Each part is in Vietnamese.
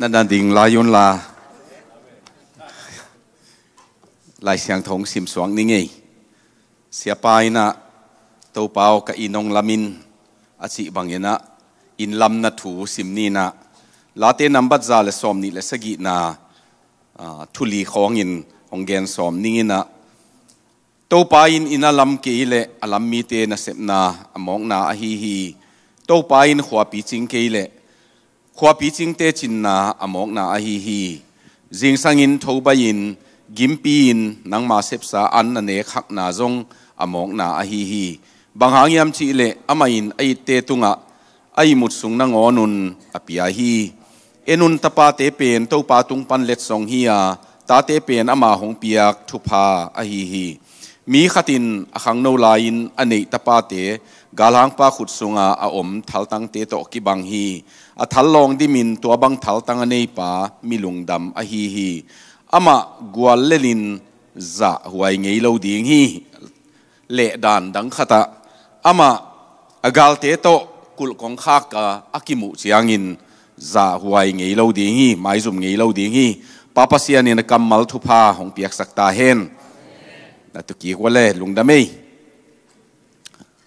นั่นดันดิงลายุนลาลายเสียงทงสิมสวงนิ่งเสียปายนะตัวเปล่ากับอินองลามินอาศิบังยนะอินลำนัทูสิมนีนะลาเตนัมบัตซาเลสอมนีเลสกีนาทุลีของอินองเกนสอมนิ่นะตัวปายนอินลำกีเลอลำมีเตนะเสพนาอมองนาอฮีฮีตัวปายนขวบปีจิงกีเลขวบปีจิงเตจินนาอมอกนาอหีฮีจิงสังอินทบยินกิมปีนนังมาเซบสาอันนนเนคักนาจงอมอกนาอหีฮีบางหางยำชีเลอมาอินไอเตตุงะไอมุดสุงนางอนุนอปิยาฮีเอนุนตปาเตเปนเต้าปาตุงปันเล็ดสองเฮียตาเตเปนอมาหงเปียกทุพาอหีฮีมีขัตินอขังโนลายินอเนตปาเตกาลังปาขุดสุงะออมทัลตังเตโตกิบังฮี a thal long di min tua bang thal tanga nei pa milung dam a hi hi ama gwal lelin za huai ngei lo ding hi le dan dang khata ama agal te to kul kong kha ka akimu chiangin za huai ngei lo ding hi mai zum ngei lo ding hi papa sian in kam mal thu pha hong piak sakta hen na tu ki wale lung da mei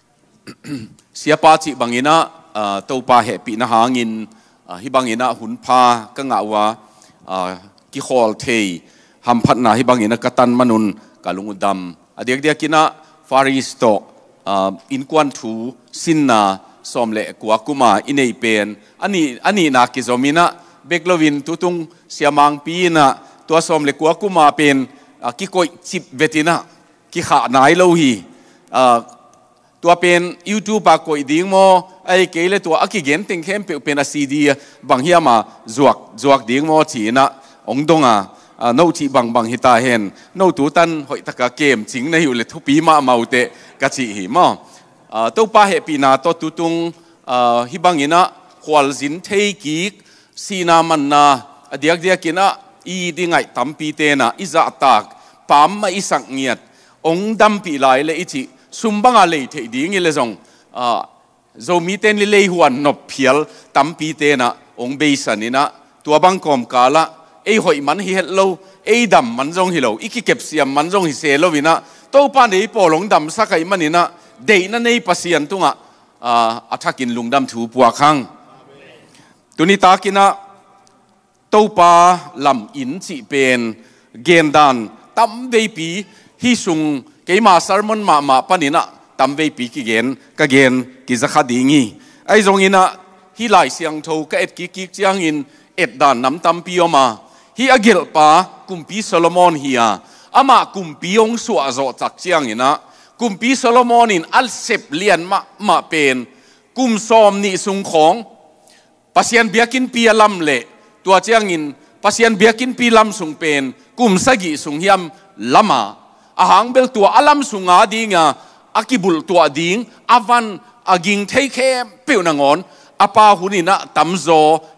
siapa chi bangina Ờ, tàu pa hệ bị na hàng in ờ, hi bang ina hun pa ka ngawa ki ờ, khol thei ham phat na hi bang ina katan manun kalung dam adek dia kina far east to in kwan thu sin na som le kwa kuma inei pen ani à, ani na à, ki zomina beklovin tutung siamang pi na tua som le kwa kuma pen à, ki koi chip vetina ki kha nai lo hi ตัวเป็นยูทูปากอยดิ้งโมไอ้เกลตัวอักเกนติงเข้มเป็นอาซีดีบางเฮียมาจวกจวกดิ้งโมทีนะองดงอ่ะนทีบางบางฮิตาเห็นนตูตันหอยตะกะเกมจิงในอยู่เลยทุปีมาเมาเตกะจีหิมอตัวป้าเหปีนาตัวตุตุงฮิบังอินะขวัลจินเทกิกสีนามันนาเดียกเดียกินะอีดิไงตัมปีเตนะอิจาตากปั๊มมาอิสังเงียดองดัมปีไหลเลยอิจิ sumbanga lei thei ding i le zong a ah, zo mi ten li lei huan nop phial tam pi te na ong be san ina tua bang kom kala ei hoi man hi het lo ei dam man zong hi lo iki kep siam man zong hi se lo vina to pa nei po long dam sa kai manina dei na nei pasian tunga a ah, athakin lungdam thu puwa khang tuni ta kina to pa lam in chi pen gen dan tam vei pi hi sung cái mà sermon mà mà panina tâm ve bị cái gen cái gen ki za kha dingi ai như ina hi lại siang tho cái ít ki ki chiang in ít đàn nam tâm pi ma hi agil pa kumpi solomon hiya ama kumpi ong su azo chak chiang ina kumpi solomon in al sep lian ma ma pen kum som ni sung khong pasian biakin pi lam le tua chiang in pasian biakin pi lam sung pen kum sagi sung hiam lama อาหางเบลตัวอัลัมสุงาดีงาอกิบุลตัวดิงอาวันอากิงเทยเคเปียวนางอนอาปาหุนีนะตัมโซ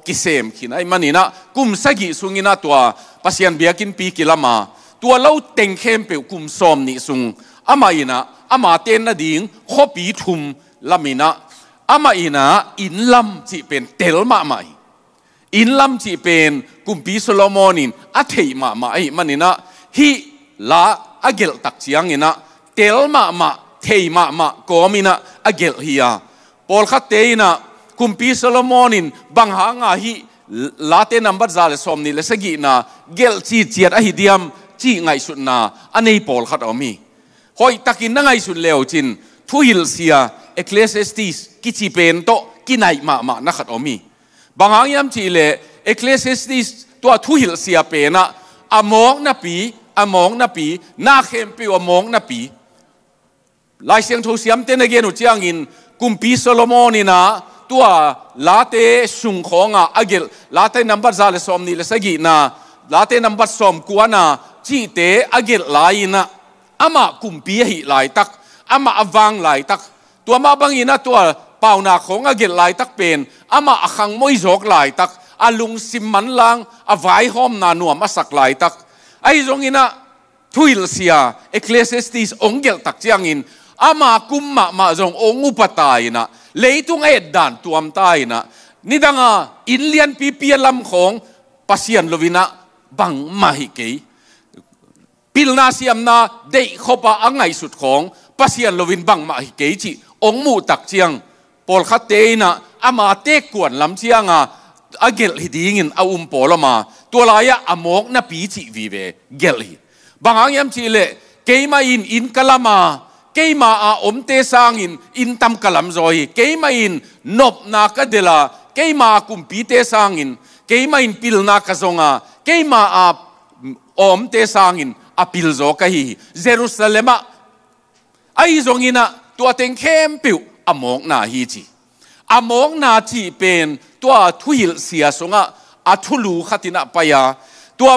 กิเซมขินไอมันีนะกุมสกิสุงินะตัวปัสยันเบียกินปีกิลามาตัวเล่าเต็งเข้มเปียวกุมซอมนิสุงอามาอินะอามาเตนนาดิงขบีทุมลามินะอามาอินะอินลัมจีเป็นเตลมาไมอินลัมจีเป็นกุมปีโซโลมอนินอาเทยมาไหมมันีนะฮีลา agel tak chiang ina tel ma ma thei ma ma komina agel hiya pol kha teina kumpi solomonin bang ha nga hi late number zale somni le sagi na gel chi chiat a hidiam chi ngai sut na anei pol khat omi hoi takin na ngai sut leo chin thuil sia ecclesiastes kichi pen to kinai ma ma na khat omi bang ha yam chi le ecclesiastes to thuil sia pena, among amok na pi a mong na pi na khem pi a mong na pi lai siang tho siam te na ge nu chiang in kumpi solomon ina tua la te sung khong khonga agil te number za som ni le sagi na la te number som kuana chi te agil lai na ama kumpi hi lai tak ama avang lai tak tua ma bang ina tua pau na khong agil lai tak pen ama akhang moi jok lai tak alung simman lang avai hom na nuam asak lai tak ai zong ina thuil sia ecclesiastes ongel tak chiang in ama kumma ma zong ongu patai na leitung ai dan tuam tai na nidanga inlian pipi lam khong pasian lovina bang mahi ke pilna siam na dei khopa angai sut khong pasian lovin bang mahi ke chi ongmu tak chiang pol khateina ama te kuan lam chiang chianga a gel hi dingin a um polama to laya amok na pi chi vi ve gel hi bangang yam chi le keima in in kalama keima a om te sang in in tam kalam zoi keima in nop na ka dela keima kum pi te sangin keima in pil na ka zonga keima a mm, om te in a pil zo ka hi jerusalema ai zongina tua teng khem piu amok na hi chi amok na chi pen ตัวทุหิลเสียสงะอัทุลูขัดินะปยาตัว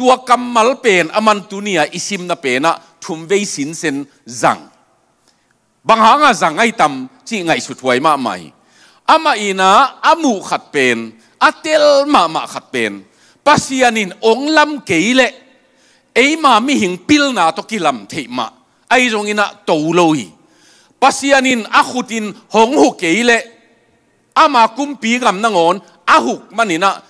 ตัวกำมัลเป็นอมันตุเนียอิสิมนาเป็นนะทุมเวสินเซนจังบางหางะจังไงตำจีไงสุดไวยมาใหม่อามาอินะอามูขัดเป็นอาเตลมามาขัดเป็นปัสยานินองลำเกลเลไอมาไม่หิงปิลนาตกิลำเทมาไอจงอินะโตโลยปัสยานินอาขุดินหงหุเกลเล ama kumpi gam nangon ahuk manina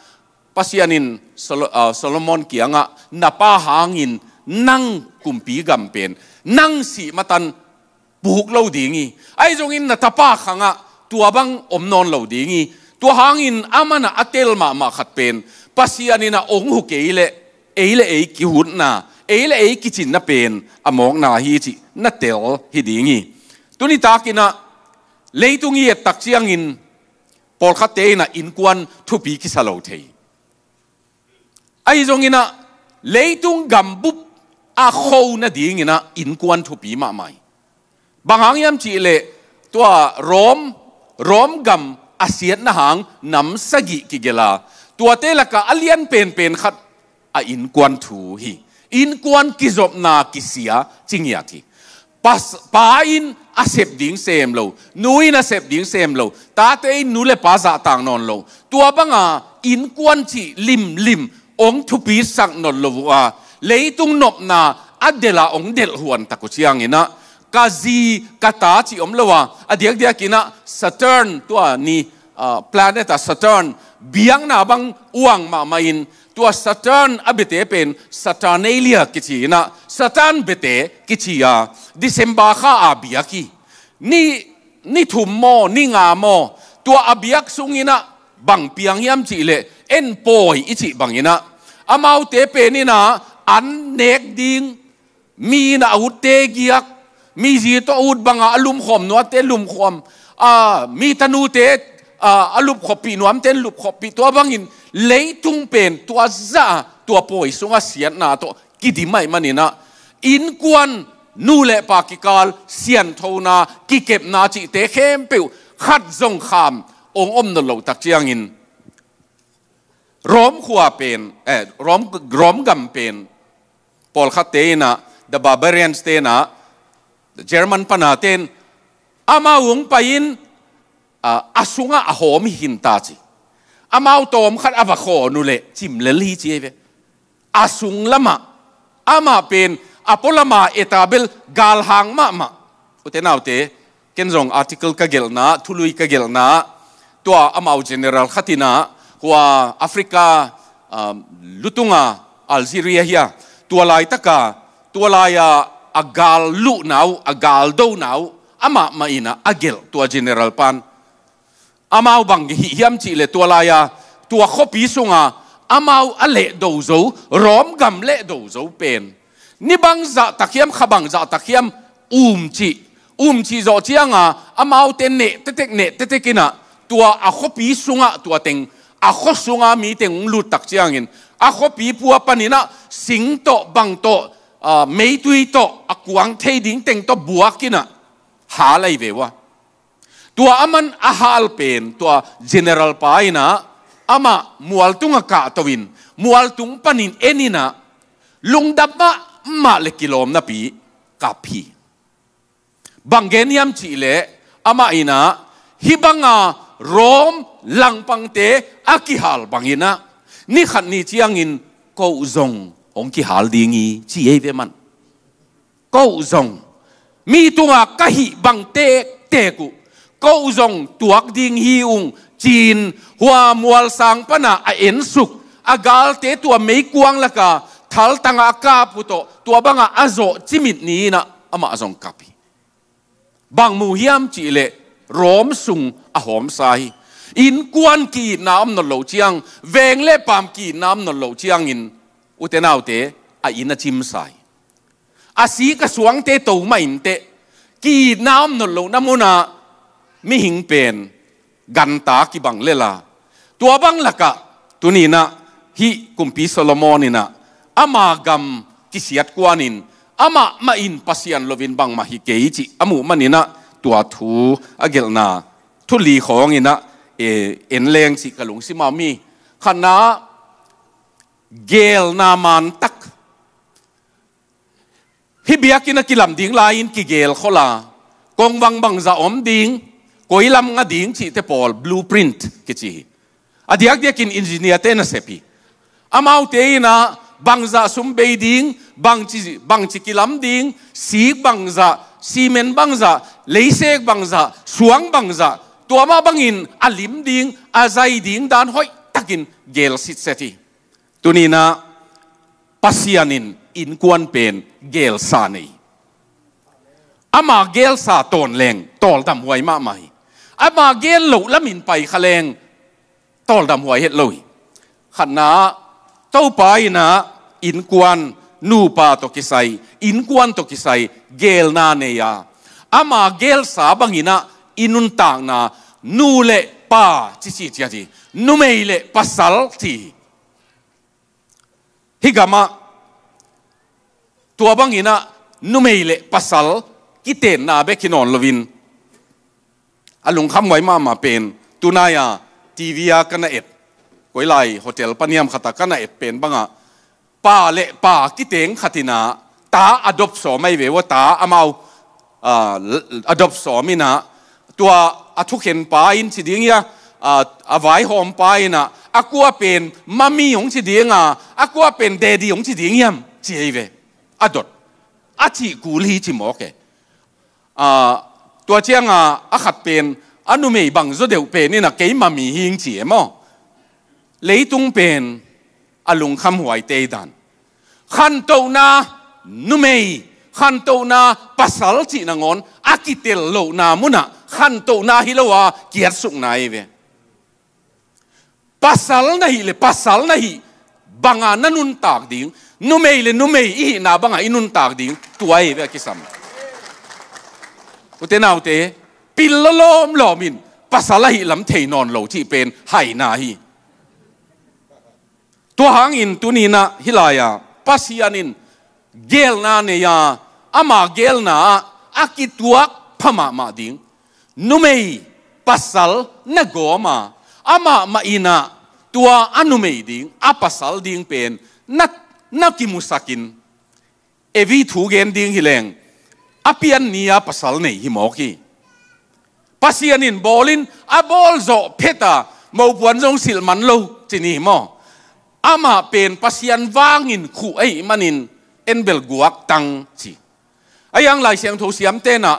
pasianin uh, Solomon kianga pa hangin nang kumpi gam pen nang si matan buhuk lo dingi ai jong in tapa khanga tuabang omnon lo dingi tu hangin amana atel ma ma khat pen pasianina ong hu keile eile e ki hun na eile e ki chin na pen among na hi chi na tel hi dingi tuni takina leitungi e tak chiang pol kha te na in kwan thu pi ki sa lo thei ai zong ina leitung gam a kho na ding ina in kwan thu pi ma mai bangang yam chi le tua rom rom gam asiat na hang nam sagi ki gela tua te laka alian pen pen khat a in kwan thu hi in kwan ki zop na ki sia chingya ki pas pa in a sep ding sem lo nuin a sep ding sem lo ta te in nu le pa za tang non lo tua banga in kwan chi lim lim ong thu pi sang non lo wa tung nop na adela ong del huan ta ko chiang ina kazi kata chi om lo wa adiak dia kina saturn tua ni uh, planet a saturn biang na bang uang ma in ตัวซาตานอเบเตเป็นซาตานเอเลียกิจีนะซาตานเบเตกิจียาดิเซมบาคาอาบียกีนี่นี่ถุมโมนี่งาโมตัวอาบียกสุงินะบังเปียงยำจีเลเอ็นปอยอิจิบังยินะอามาอเตเป็นนี่นะอันเนกดิงมีนะอุตเตกียกมีจีตัวอุดบังอาลุมขมนัวเตลุมขมอ่ามีธนูเตอ่าลุมขบปีนวมเตลุมขบปีตัวบังอิน lấy tung bền tua ra tua bồi xuống a xiên na to kỳ đi mai mà nina in quan nu lệ pa kỳ cal xiên thâu na kỳ kẹp na chỉ tế khem biểu khát dòng kham ông om nó lâu tắc chiang in rom khua pen eh róm róm Paul khát tế na the barbarians tế na the German pana tên ama uống pain ah, asunga ahom hinta chi อามาตอมขัดอวะโคนุเลจิมเลลีเจเวอาสุงละมาอามาเป็นอพอลมาเอตาเบลกาลหางมามาอุเทนาอุเทกินซงอาร์ติเคิลกะเกลนาทุลุยกะเกลนาตัวอามาเจเนอรัลขัดินาหัวแอฟริกาลุตุงาอัลจีเรียเฮียตัวลายตะกาตัวลายอากาลลุนาวอากาลดูนาวอามาไม่นาอเกลตัวเจเนอรัลปานอามาบังหิยมจีเลตัวลายาตัวขบีสุงอามาอเลดูโซรอมกำเลดูโซเป็นนิบังจาตะเขียมขบังจาตะเขียมอุมจีอุมจีโซเชียงอามาเตนเนตเตกเนตเตกินาตัวอาขบีสุงอตัวเต็งอาขบสุงอมีเต็งลุดตะเชียงอินอาขบีปัวปนินาสิงโตบังโตอ่ไม่ตุยโตอากวางเทดิ้งเต็งโตบวกกินาหาอะไรเววะตัวอามันอาฮาลเป็นตัว general ไปนะอามามัวตุงกะตวินมัวตุงปนินเอ็นินะลุงดับมามาเลกิโลมนะปีกับพีบางเกนยามจีเลอามาอินะฮิบังอาโรมลังปังเตอากิฮาลบางอินะนี่ขันนี่จียงอินกูซงองกิฮาลดีงีจีเอเวมันกูซงมีตัวกะฮิบังเตเตกุ câu dòng tuộc ding hi ung chin hoa mua sang pana a en suk agal te tua mei kuang laka thal tanga ka puto tua a azo chimit ni na ama azong kapi bang mu hiam chi le rom sung a hom sai in quan ki nam no lo chiang veng le pam ki nam no lo chiang in utenau te a in a chim sai a si ka suang te to mai in te ki nam no lo namuna มิหิงเป็นกันตากิบังเลลาตัวบังละกะตุนีนะฮิกุมพีโซโลมอนินะอามากรรมกิเสียดกวานินอามามาอินปัสยันลวินบังมาฮิเกจิอามูมันินะตัวทูอเกลนาทุลีของอินะเอเอ็นเลงสิกะหลงสิมามีขณะเกลนามันตักฮิเบียกินะกิลำดิงลายินกิเกลขลากองวังบังจะอมดิง koilam nga ding chi te pol blueprint ke chi adiak dia kin engineer te na sepi amau te na bangza sum be ding bang chi bang chi kilam ding si bangza simen bangza leisek bangza suang bangza tuama bangin alim ding azai ding dan hoi takin gel sit seti tunina pasianin in kuan pen gel sanei ama gel sa ton leng tol tam huai ma mai à mà ghê lắm mình bày khá lên tol đầm hoài hết lùi khả nà tâu bài nà in quan nu pa to kisai in quan to kisai gel na ne ya ama gel sa bangina inun tang na nu le pa chi chi chi chi nu mei le pasal ti higama tua bangina nu mei le pasal kiten na be kinon lovin อลุงคำไว้มามาเป็นตุนายาทีวียกันเอ็ดกวยไลโฮเทลปนิยมขัตกันเอ็ดเป็นบ้างอะป้าเละป้ากิเตงขัตินาตาอดบสอไม่เวว่าตาอามาอดบสอมินะตัวอทุกเห็นป้าอินสิดิ้งยาอาไว้หอมป้าอินะอากัวเป็นมามีของสิดิ้งอ่ะอากัวเป็นเดดีของสิดิ้งยามเจียเวอดอดอาทิกูลีจิมอกเกอ่าตัวเชียงอ่ะอขัดเป็นอันนู้ไม่บังจะเดี๋ยวเป็นนี่นะเกี่ยมามีหิงเจียมอเลยตุงเป็นอลุงคำหวยเตยดันขันโตนานุไม่ขันโตนาภาษาจีนงอนอากิเตลโลนามุนะขันโตนาฮิโลวาเกียรสุกนายเวภาษาหนี้เลยภาษาหนี้บังอานันุนตากดิ่งนุไม่เลยนุไม่อีนาบังอาอินุนตากดิ่งตัวเอเวกิสัมอุเตนาเตปิลโลมหลอมินภาษาไหลลำเทนอนเหลที่เป็นไหนาฮีตัวหางอินตุนีนะฮิลายาปาสยานินเกลนาเนียอามาเกลนาอากิตัวพมามาดิงนุเมยภาษาลนโกมาอามามาอินาตัวอันนุเมยดิงอาปาสลดิงเป็นนักนักกิมุสักินเอวีถูเกนดิงฮิเลง apian nia pasal nei hi moki pasian in bolin a bol zo pheta mo puan jong lo chini mo ama pen pasian wangin khu ei manin enbel guak tang chi ayang lai siam tho siam te na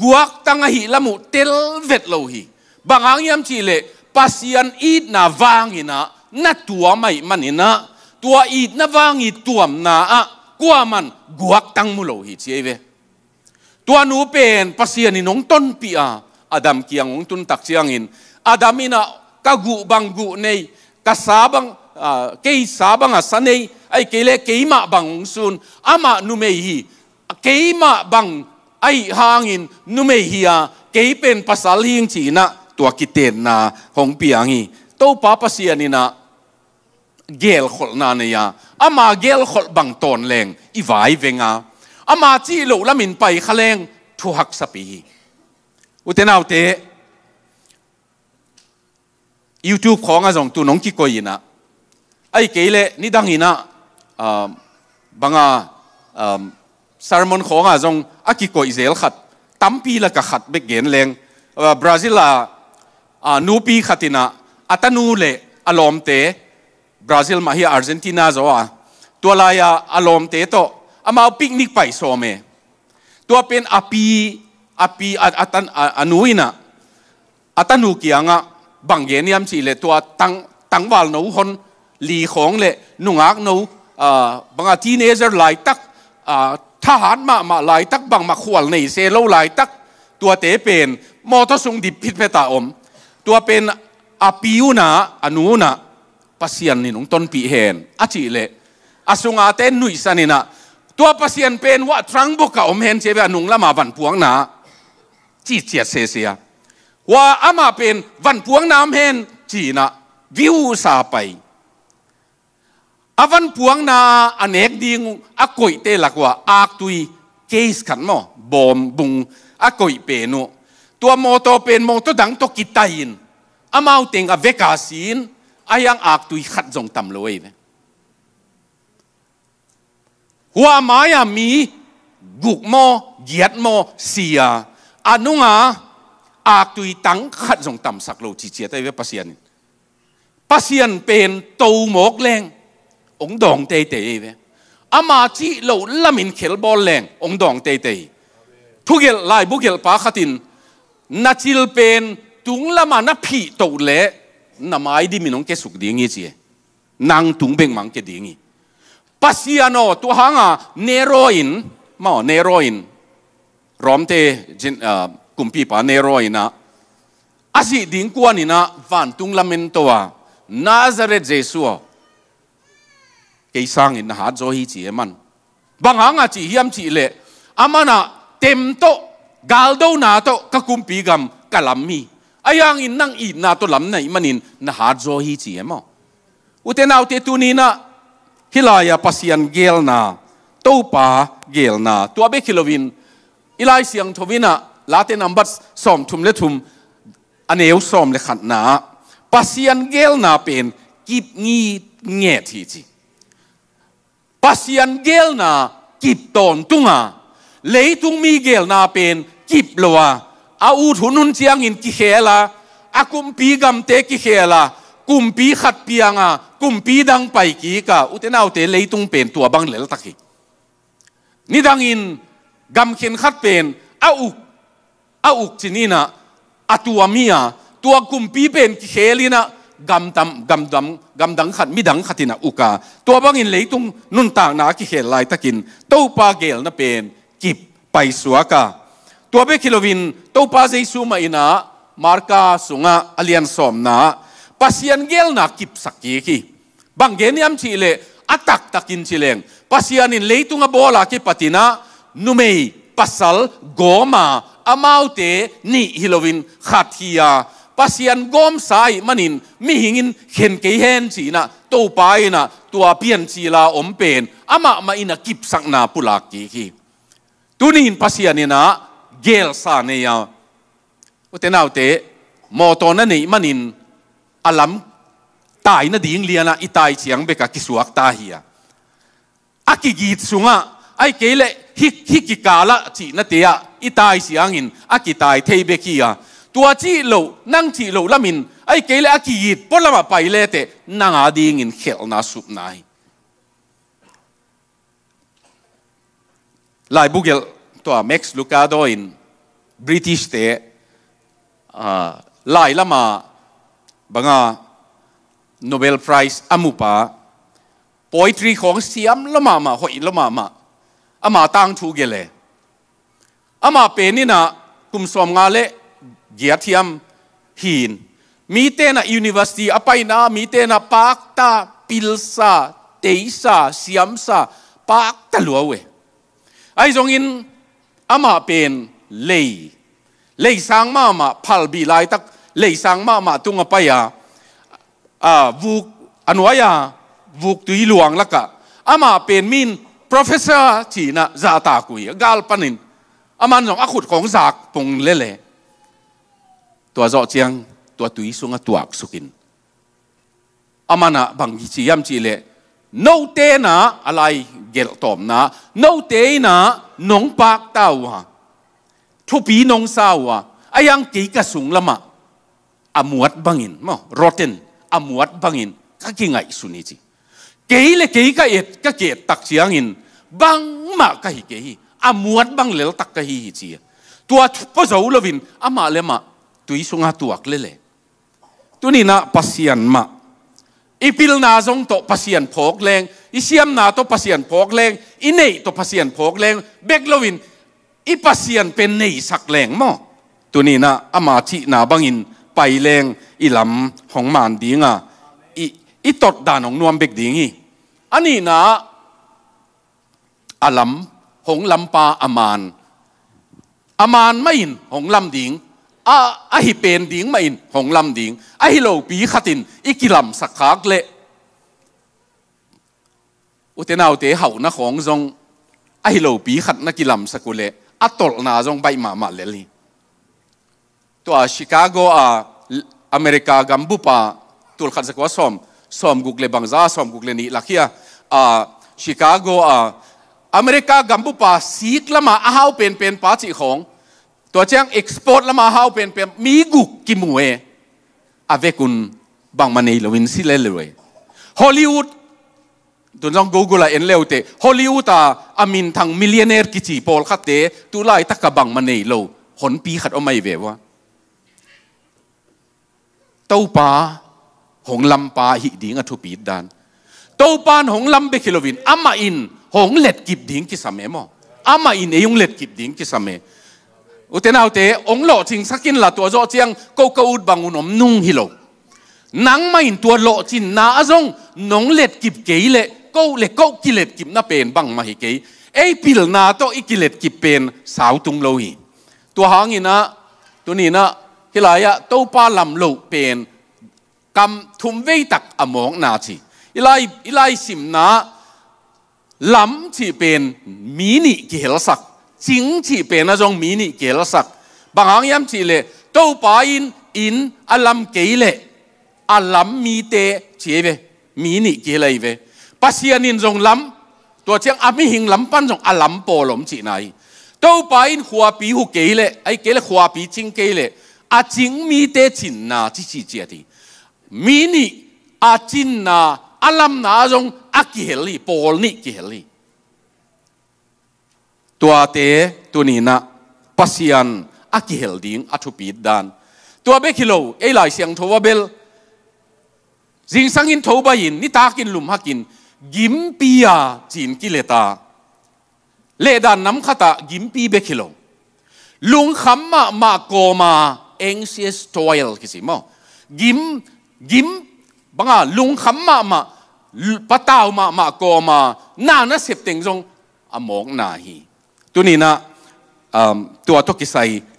guak tang ahi lamu tel vet lo hi bangang yam chile pasian id na wangina na tua mai manina tua id na wangi tuam na a kwa guak tang mu lo hi chi ve Tua nu pen pasian inong ton pia. Adam kiang tuntak siangin. Adamina kagu banggu nei kasabang uh, ah, kay sabang ai kele kile kayma bangungsun ama numehi keima bang ai hangin numehiya kay pen pasalhing china tua kiten na hong piangi to papasian nina gel khol na niya ama gel khol bang ton leng ivai venga อามาจีโลละมินไปขะเรงทุหักสปีอุตนาอุเตยูทูบของอาจงตุนงกิโกยินะไอเกลเลนี่ดังอินะบังอาซาร์มอนของอาจงอากิโกอิเซลขัดตั้มปีละกขัดเบกเกนเลงบราซิลานูปีขัดินะอัตนูเลอลอมเตบราซิลมาฮีอาร์เจนตินาจ้าตัวลายอาอมเตโตมาปิกนิกไปโซเมตัวเป็นอปีอปีอัตันอนุยนะอัตันูกียงะบางเยนยามสีเลตัวตั้งตั้งวาลนูฮอนลีของเลนุงักนูบางทีเนเจอร์ไลตักทหารมามาไลตักบางมาขวัลในเซลลไลตักตัวเตเป็นมอทสุงดิพิษเพตาอมตัวเป็นอปิวนาอนุนาปัสยานนี่นุงต้นปีเฮนอจิเลอสุงอาเตนนุยสันนะตัวปัสเซียนเป็นว่าทรังบุกกับอมเห็นเสียหนุ่งละมาวันพวงนาจีเจียเซเซียว่าอามาเป็นวันพวงน้ำเห็นจีนะวิวซาไปอวันพวงนาอเนกดีงอากยเตลักว่าอากตุยเคสขันมอบอมบุงอากยเป็นตัวมอโตเป็นมอโตดังตกิตายินอามาเต็งอเวกาซินอายังอากตุยขัดจงตำลอยเวว่าหมายมีกุกโมเหยียดโมเสียอันนุงาอากตุยตังขัดสงต่ำสักโลจีเจียแต่เวปัสเซียนปัสเซียนเป็นตูหมกแรงองดองเตเตเวอามาจีโลละมินเขลบอลแรงองดองเตเตทุกเกลลายบุกเกลปาขัดินนาจิลเป็นตุงละมานาผีตูเละนามายดิมินองเกสุกดีงี้เจียนางตุงเบ่งมังเกดีงี้ pasiano tu hanga neroin ma neroin romte jin uh, kumpi pa neroina asi ding na van tung lamento lamentoa nazareth jesu sang in ha zo hi chi eman bang hanga chi hiam chi le amana temto galdo na to kumpi gam kalami ayang in nang i na to lam nei manin na ha zo hi chi emo uten autte tunina ฮิลายาพัศยันเกลนาตู้ป่าเกลนาตัวเบคิโลวินอีไลเสียงทวินะลาเตนัมบัสสอมทุมเลทุมอเนเอวสอมเลขัดนาพัศยันเกลนาเป็นกิบงีเงทีจีพัศยันเกลนากิบตอนตุงอาเลยตุงมีเกลนาเป็นกิบลัวอาอูทุนุนเจียงอินกิเฮลาอากุมปีกัมเตกิเฮลากุมปีขัดเปียงอ่ะกุมปีดังไปกี่กะอุตนาอุตเลยตุงเป็นตัวบังเหลลตะกิีนี่ดังอินกำเข็นขัดเป็นอาอุกอาอุกีินีนะอาตัวเมียตัวกุมปีเป็นเคลีนะกำดำกำดำกำดังขัดมิดังขัดินะอุกาตัวบังอินเลยตุงนุนต่างนาคิเขลไลตะกินเต้าปาเกลนะเป็นกิบไปสัวกะตัวเบคิโลวินเต้าปาเจซูมาอินะมาร์กาสุงะอเลียนสอมนา pasian gel na kip sakki ki bang gen yam chile atak takin chileng pasian in leitung a bola ki patina numei pasal goma amaute ni hilowin khat hiya pasian gom sai manin mi hingin khen ke hen chi na to pai na tua pian chi la om pen ama ma ina kip sak na pula ki ki tunin pasian ina gel sa ne ya utenaute moto na ni manin alam tay na ding liana itay siyang beka kisuak tahia. Akigit sunga ay kele hik hikikala chi na tiya itay siyangin akitay taybekia. Tua chi lo nang chi lo lamin ay kele akigit polama pailete nang adingin khel na sup nahi. Lai bugel to Max Lucado in British te uh, lai lama บังอาโนเบลไพรส์อามุปาปอยตรีของเสียมละมามาหอยละมามาอามาตังทูเกเลอามาเป็นนี่นะกุมสวมงาเลเกียรติยมหินมีเตนะ u n i v e r s ตี้อไปนะมีเตนะปากตาปิลซาเตยซาเสียมซาปากตะลัวเวไอ้จงอินอามาเป็นเลยเลยสร้างมามาพัลบีลายตักเลยสังมามาตุงไปยาอ่าวุกอนวยาวุกตุยหลวงละกะอามาเป็นมินศาสตรา s ที่นะจาตากุยกาลปนินอามันสองอขุดของจากปงเล่เล่ตัวเจาะเจียง ตัวตุยสุงตัวสุกินอามันะบางจียมจีเล่นเตนะอะไรเกลตอมนะโนเตนะนงปากเต้าวะทุปีนงสาวะอายังกีกระสุงละมา amuat bangin mo rotten amuat bangin kaki ki ngai suni chi ke ka et ka ke tak chiang bang ma ka hi ke amuat bang lel tak ka hi hi chi tua po zo lovin ama le ma tui sunga tuak lele le tuni na pasian ma ipil na zong to pasian phok leng isiam na to pasian phok leng inei to pasian phok leng bek lovin i pasian pen nei sak leng mo tuni na ama chi na bangin ไปเลงอีหลำของมานดีงอ่ะอีตดด่านของนวมเบกดีงีอันนี้นะอาลำหงลำปาอามานอามานไม่อินหงลำดิงอาอาฮิเปนดิงไม่อินหงลำดิงอาฮิโลปีขัดินอีกิลำสักขากเละอุเทนาอเตเหาานะของจงอาฮิโลปีขัดนักกิลำสกุเลอัตตลนาจงใบมามาเลลีตัวชิคาโกอ่ะอเมริกากัมบูปาตุลขัดสกวาสอมสอมกุกเลบังซาสอมกุกเลนีลักเฮียอ่ะชิคาโกอ่ะอเมริกากัมบูปาสีกละมาอาฮาวเป็นเป็นปาจีของตัวเจ้างเอ็กซ์พอร์ตละมาฮาวเป็นเป็นมีกุกกิมูเออาเวกุนบางมันในลวินสิเลเลยฮอลลีวูดตุนจงกูกูลาเอ็นเลวเตฮอลลีวูดอ่ะอามินทางมิลเลเนียร์กิจิพอลขัดเตตุไลตะกับังมันในโลหนปีขัดออกไม่เววะ tàu pa hong lam pa hi ding a thu pi dan tàu pan hong lam be khilovin ama in hong let kip ding ki same mo ama in e yung let kip ding ki same u te nào te ong lo ching sakin la tua zo chiang ko ko ut bang un unom nung hilo, lo nang mai in tua lo chin na azong nong let kip ke le ko le ko ki let kip na pen bang ma hi ke ei pil na to ikilet kip pen sau tung lo hi tua hang ina tu ni na khi lại à tàu pa làm lộ bền cầm thùng vây đặc à mong na chỉ ít lại ít lại xìm na lắm chỉ bền mini nị kia sắc chính chỉ bền là dòng mini nị kia sắc bằng hàng yếm chỉ lệ tàu pa in in à làm kế lệ à lắm mí tê chỉ về mini nị lệ về bác sĩ anh in dòng lắm tôi chẳng à mí hình lắm pan dòng à lắm bò lắm chỉ này tàu pa in hoa bí hụ kế lệ ấy kế lệ hoa bí chính kế lệ อาจิงมีเตจินนาที่จีเจียทีมีนี่อาจินนาอัลัมนาจงอักิเฮลีปอลนี่กิเฮลีตัวเตตัวนี้นะปัสยันอักิเฮลดิงอัทุปีดานตัวเบคิโลเอลายเสียงทวเบลจิงสังอินทบายินนี่ตากินลุมฮักินกิมปียาจีนกิเลตาเลดานน้ำขตากิมปีเบคิโลลุงขำมามาโกมา anxious toil gì mà gim gim banga à, lung kham ma ma patao ma ma ko ma na na sep teng jong amok na hi tunina um tua to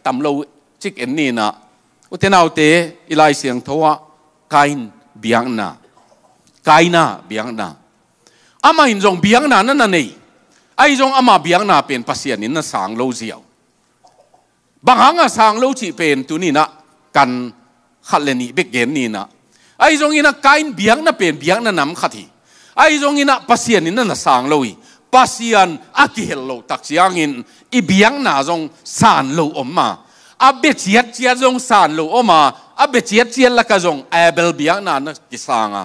tam lâu chik em ni na u nào te ilai siang thowa kain biang na kaina biang na ama in jong biang na na na này, ai jong ama biang na pen pasian in na sang lâu ziaw บางหังสางเลวชีเป็นตัวนี้นะกันขัดเลนี่เบกเกนนี่นะไอ้ตรงนี้นะกานเบียงนะเป็นเบียงนะนำขัดทีไอ้ตรงนี้นะปัสยานี่นะสางเลวีปัสยานอักเหลโลตักเสียงอินอีเบียงนะตรงสานเลวอมมาอับเบจียดเจียตรงสานเลวอมมาอับเบจียดเจียละกะตรงเอเบลเบียงนะนะกิสางอ่ะ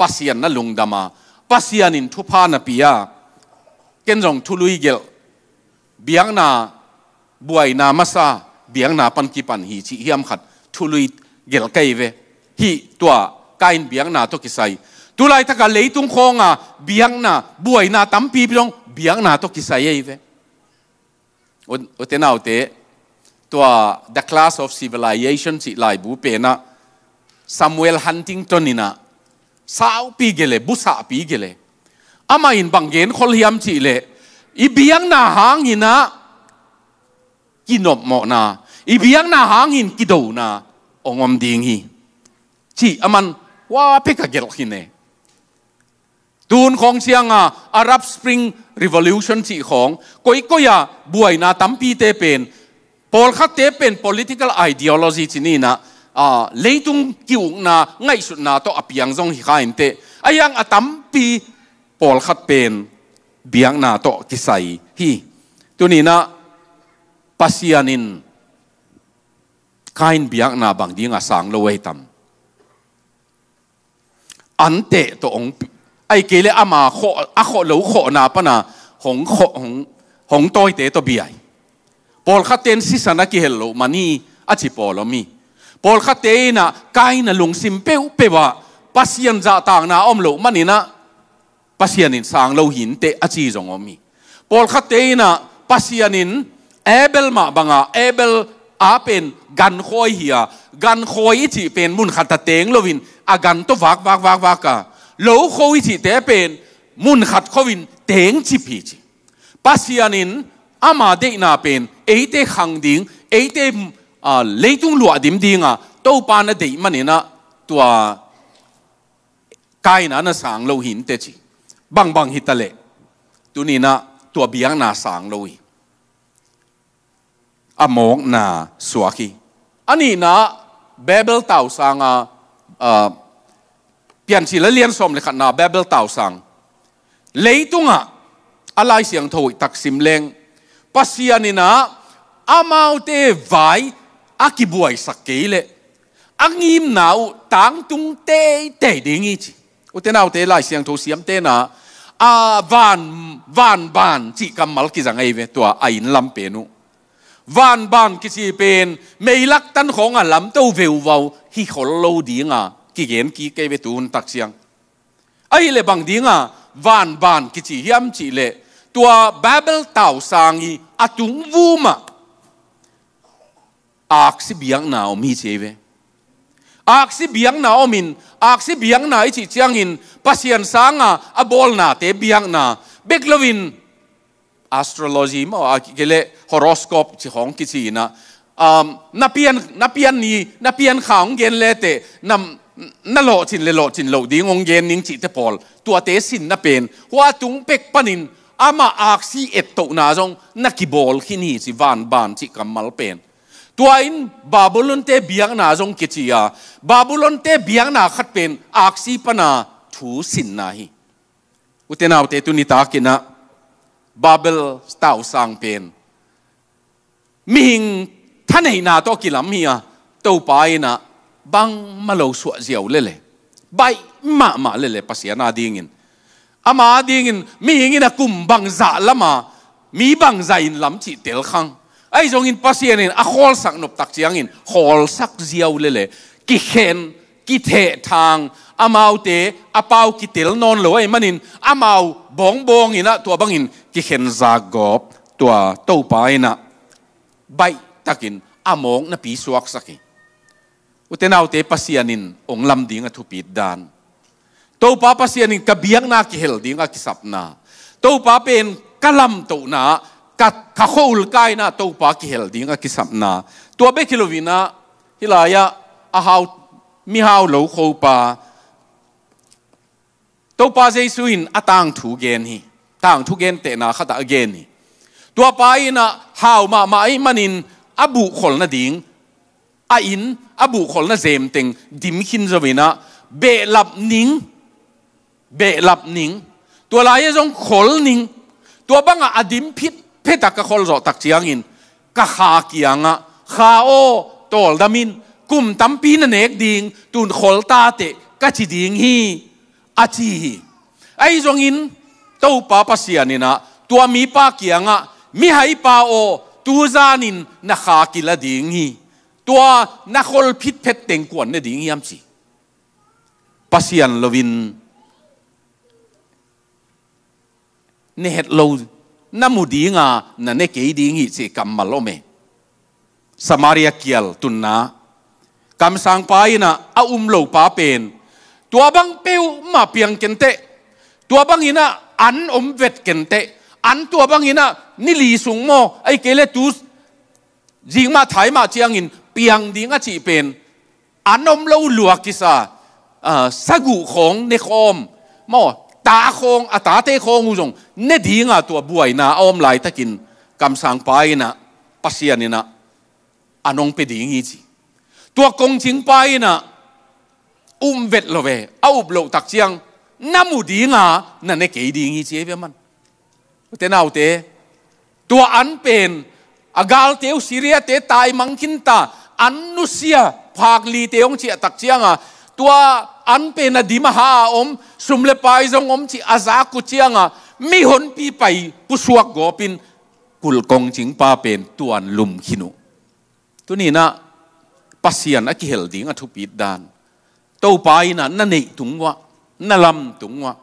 ปัสยานนะลุงดามาปัสยานินทุพานะปียาเกนตรงทุลุยเกลเบียงนาบวยนามาซาเบียงนาปันกิปันฮีชีเฮียมขัดทุลุยเกลไกเวฮีตัวกายเบียงนาตกิไซตุไลทักเลยตุงคงอ่ะเบียงนาบวยนาตัมปีพี่น้องเบียงนาตกิไซเอเวโอเทนาเตตัว the class of civilization สิไลบูเปนะ Samuel Huntington นี่นะสาวปีเกเลบุษาปีเกเลอามาอินบังเกนคนเฮียมสิเลอีเบียงนาหางนี่นะกินอบหมอกนาอีบียงนาหางินกิดูนาองอมดิงฮีชีอมันว่าเพิกเกลขินเนตูนของเสียงอาอารับสปริงรีวอลูชันชีของก้อยก้อย่าบวยนาตั้มปีเตเป็นพอลคัตเตเป็น political ideology ที่นี่นะอ่าเลยตุงกิวนาไงสุดนาต้ออภิยังจงหิขานเตอายังอตั้มปีพอลคัตเป็นเบียงนาต้อกิไซฮีตัวนี้นะ pasianin kain biak na bang di nga sang lo wei tam ante to ong ai kele ama kho a kho lo kho na pa na hong kho hong hong toy te to biai pol khaten si sana ki hello mani achi polo mi pol khatena kaina lung sim peu pewa pasian za tang na om lo na pasianin sang lo hin te achi zong omi pol na pasianin เอเบลมาบังอาเอเบลอาเป็นกันคอยเหียกันคอยที่เป็นมุนขัดตะเตงโลวินอากันตัววากวากวากวากะโลคอยที่เตเป็นมุนขัดควินเตงจิพีจิปัสยานินอามาเดนาเป็นเอเตขังดิงเอเตเลตุงหลวดิมดิงอ่ะตัวปานเดมันเนี่ยนะตัวกายนั้นสังโลหินเตจิบังบังฮิตเลตุนี่นะตัวเบียงนาสังโลหิ among na suaki ani na babel tau sanga uh, ah, pian si lelian som le khatna babel tau sang leitunga alai siang thoi taksim leng pasiani na amau te vai akibuai sakkeile angim nau tang tung te te dingi chi utenau te lai siang tho siam te na a van van ban chi kamal ki jang ai ve to a in lam pe nu van ban ki si pen mei lak tan khong a lam to veu vau hi khol lo dinga ki à, gen ki ke ve tun tak siang ai le bang dinga à, van ban ki chi hiam chi le tua babel tau sangi atung à vu ma ak si biang na om hi cheve ak si biang na omin ak si biang na chi chiang in pasien sanga a bol na te biang na beklovin astrology มาเกเลฮอ o r o s c o p e ของกิจีนะนับเพียนนับเพียนนี้นับเพียนข่าวเยนเลเตนำนั่นโลจินเลโลจินโลดีงงเย็นนิ่งจิตพอลตัวเตสินนับเป็นว่าจุงเป็กปนินอามาอักซีเอตโตนาจงนักกีบอลขีนี่สิวานบานจิกำมัลเป็นตัวอินบาบลันเตเบียงนาจงกิจียาบาบลันเตเบียงนาขัดเป็นอักซีปนาทูสินนาฮีอุตนาอุตตุนิตากินะ Babel tàu sang pen mi hình na to kilam lắm hia tàu na bang mà lâu ziau lele, bai ma ma lele, mà lê pasia na đi ama đi ngin ina kum bang dạ lắm mà mi bang dạ in lắm chỉ tel khang ai zong in pasia nên a khol sắc nộp tạc chiang in khol sắc diều lê lê kỳ กิเททางอามาเตอาเปากิเตลนอนเลยมันินอามาบองบองอินะตัวบังอินกิเห็นจากอบตัวโตไปนะใบตักินอามองนปีสวกสักิอุตนาอุเตปัสยานินองลำดิ่งทุปีดานโตปาปัสยานินกเบียงนากิเฮลดิ่งกิสับนาโตปาเป็นกะลำโตนากัดขะโคลกายนาโตปากิเฮลดิ่งกิสับนาตัวเบคิโลวินาฮิลายะอาฮาวมีฮาวหลูขปาตัวปาเจสุินอตั้งทูเกนฮีตั้งทูเกนเตนาขตาเกนฮีตัวปาอินะฮาวมามาอมันอินอบุขลนัดิงอาอินอบุขลนัดเจมติงดิมขินจวินะ เบะหลับนิงเบะหลับนิง ตัวลายยังขลนิงตัวบังอดิมพิษเพตักกะขลจอตักเจียงอินกะขากียงอะขาโอตอลดามินกุมตัมปีนเนกดิงตุนขลตาเตกะจิดิงฮีอาจีฮีไอจงอินเต้าป้าปัสยานินะตัวมีป้าเกียงอ่ะมีหายป้าโอตูจานินนักขากิละดิงฮีตัวนักขลพิษเพชรเต็งกวนเนี่ยดิงฮีอัมซีปัสยานลวินเนี่ยเห็ดโลน้ำมูดีงานั่นเนี่ยเกี่ยดิงฮีเจกัมมาโลเมสมาริยาเกียลตุนนากำสังไปนะอาอุ้มโลป้าเป็นตัวบังเปียวมาเปียงเกนเตะตัวบังอินะอันอมเวทเกนเตะอันตัวบังอินะนี่ลีสุงโมไอเกเลตูสยิงมาถ่ายมาเจียงอินเปียงดิงอาจีเป็นอันอมเลวหลวกิซาสกุของเนคอมมอตาคงอาตาเตคงงูจงเนดีงาตัวบวยนาอมไหลตะกินกำสังไปนะปัสยานินะอันองเปดีงีจีตัวกงชิงไปน่ะอุ้มเวทเราเวเอาอุบโลตักเชียงน้ำมูดีงานั่นเองเกี่ยดีงี้เจี๊ยบมันเต้นเอาเตตัวอันเป็นอากาลเตียวซีเรียเตตายมังคินตาอันนุเซียภาคลีเตียงเชียตักเชียงอ่ะตัวอันเป็นอดีมหาอมสุมเลปายจงอมชีอาซากุเชียงอ่ะมีหนปีไปผู้สวกโกปินกุลกงจิงปาเป็นตัวลุมขินุตัวนี้นะปัสยานักเหลดิ่งอธุปิดดานตู้ไปนะนั่นเองถุงวะนั่นลำถุงวะ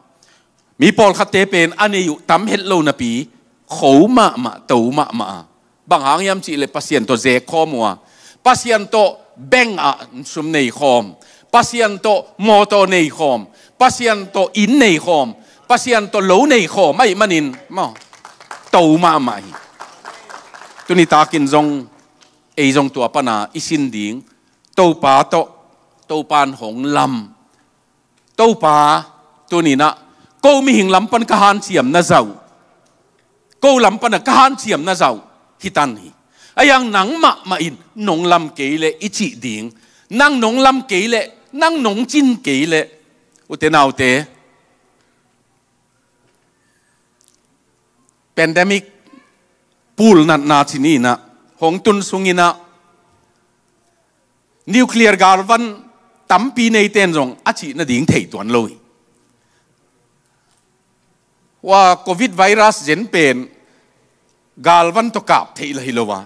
มีปอลคาเตเป็นอันนี้อยู่ตั้มเฮ็ดโลนปีเขามามาตู้มามาบางหางยำจีเลยปัสยานตัวเจคอมวะปัสยานตัวเบงอ่ะสมในคอมปัสยานตัวมอตัวในคอมปัสยานตัวอินในคอมปัสยานตัวโลในคอมไม่มันอินมัอตู้มามาตุนิตาคินจงเอจงตัวปนาอิสินดิงโตปาโตโตปานหงลำโตปาตัวนี้นะก็มีหิงลำปันกหันเสียมนะเจ้าก็ลำปันกหันเสียมนะเจ้าฮิตันฮีไอ้ยังหนังมะมาอินนงลำเกลอิจิดิงนั่งนงลำเกลนั่งนงจินเกลอุเตนาวเต pandemic pool na na chini na หงตุนสุงินะนิวเคลียร์การวันตั้มปีในเต็นรงอาชีนดิ่งเทตัวนลลยว่าโควิดไวรัสเจนเป็นกาลวันตกับเทยลิลวะ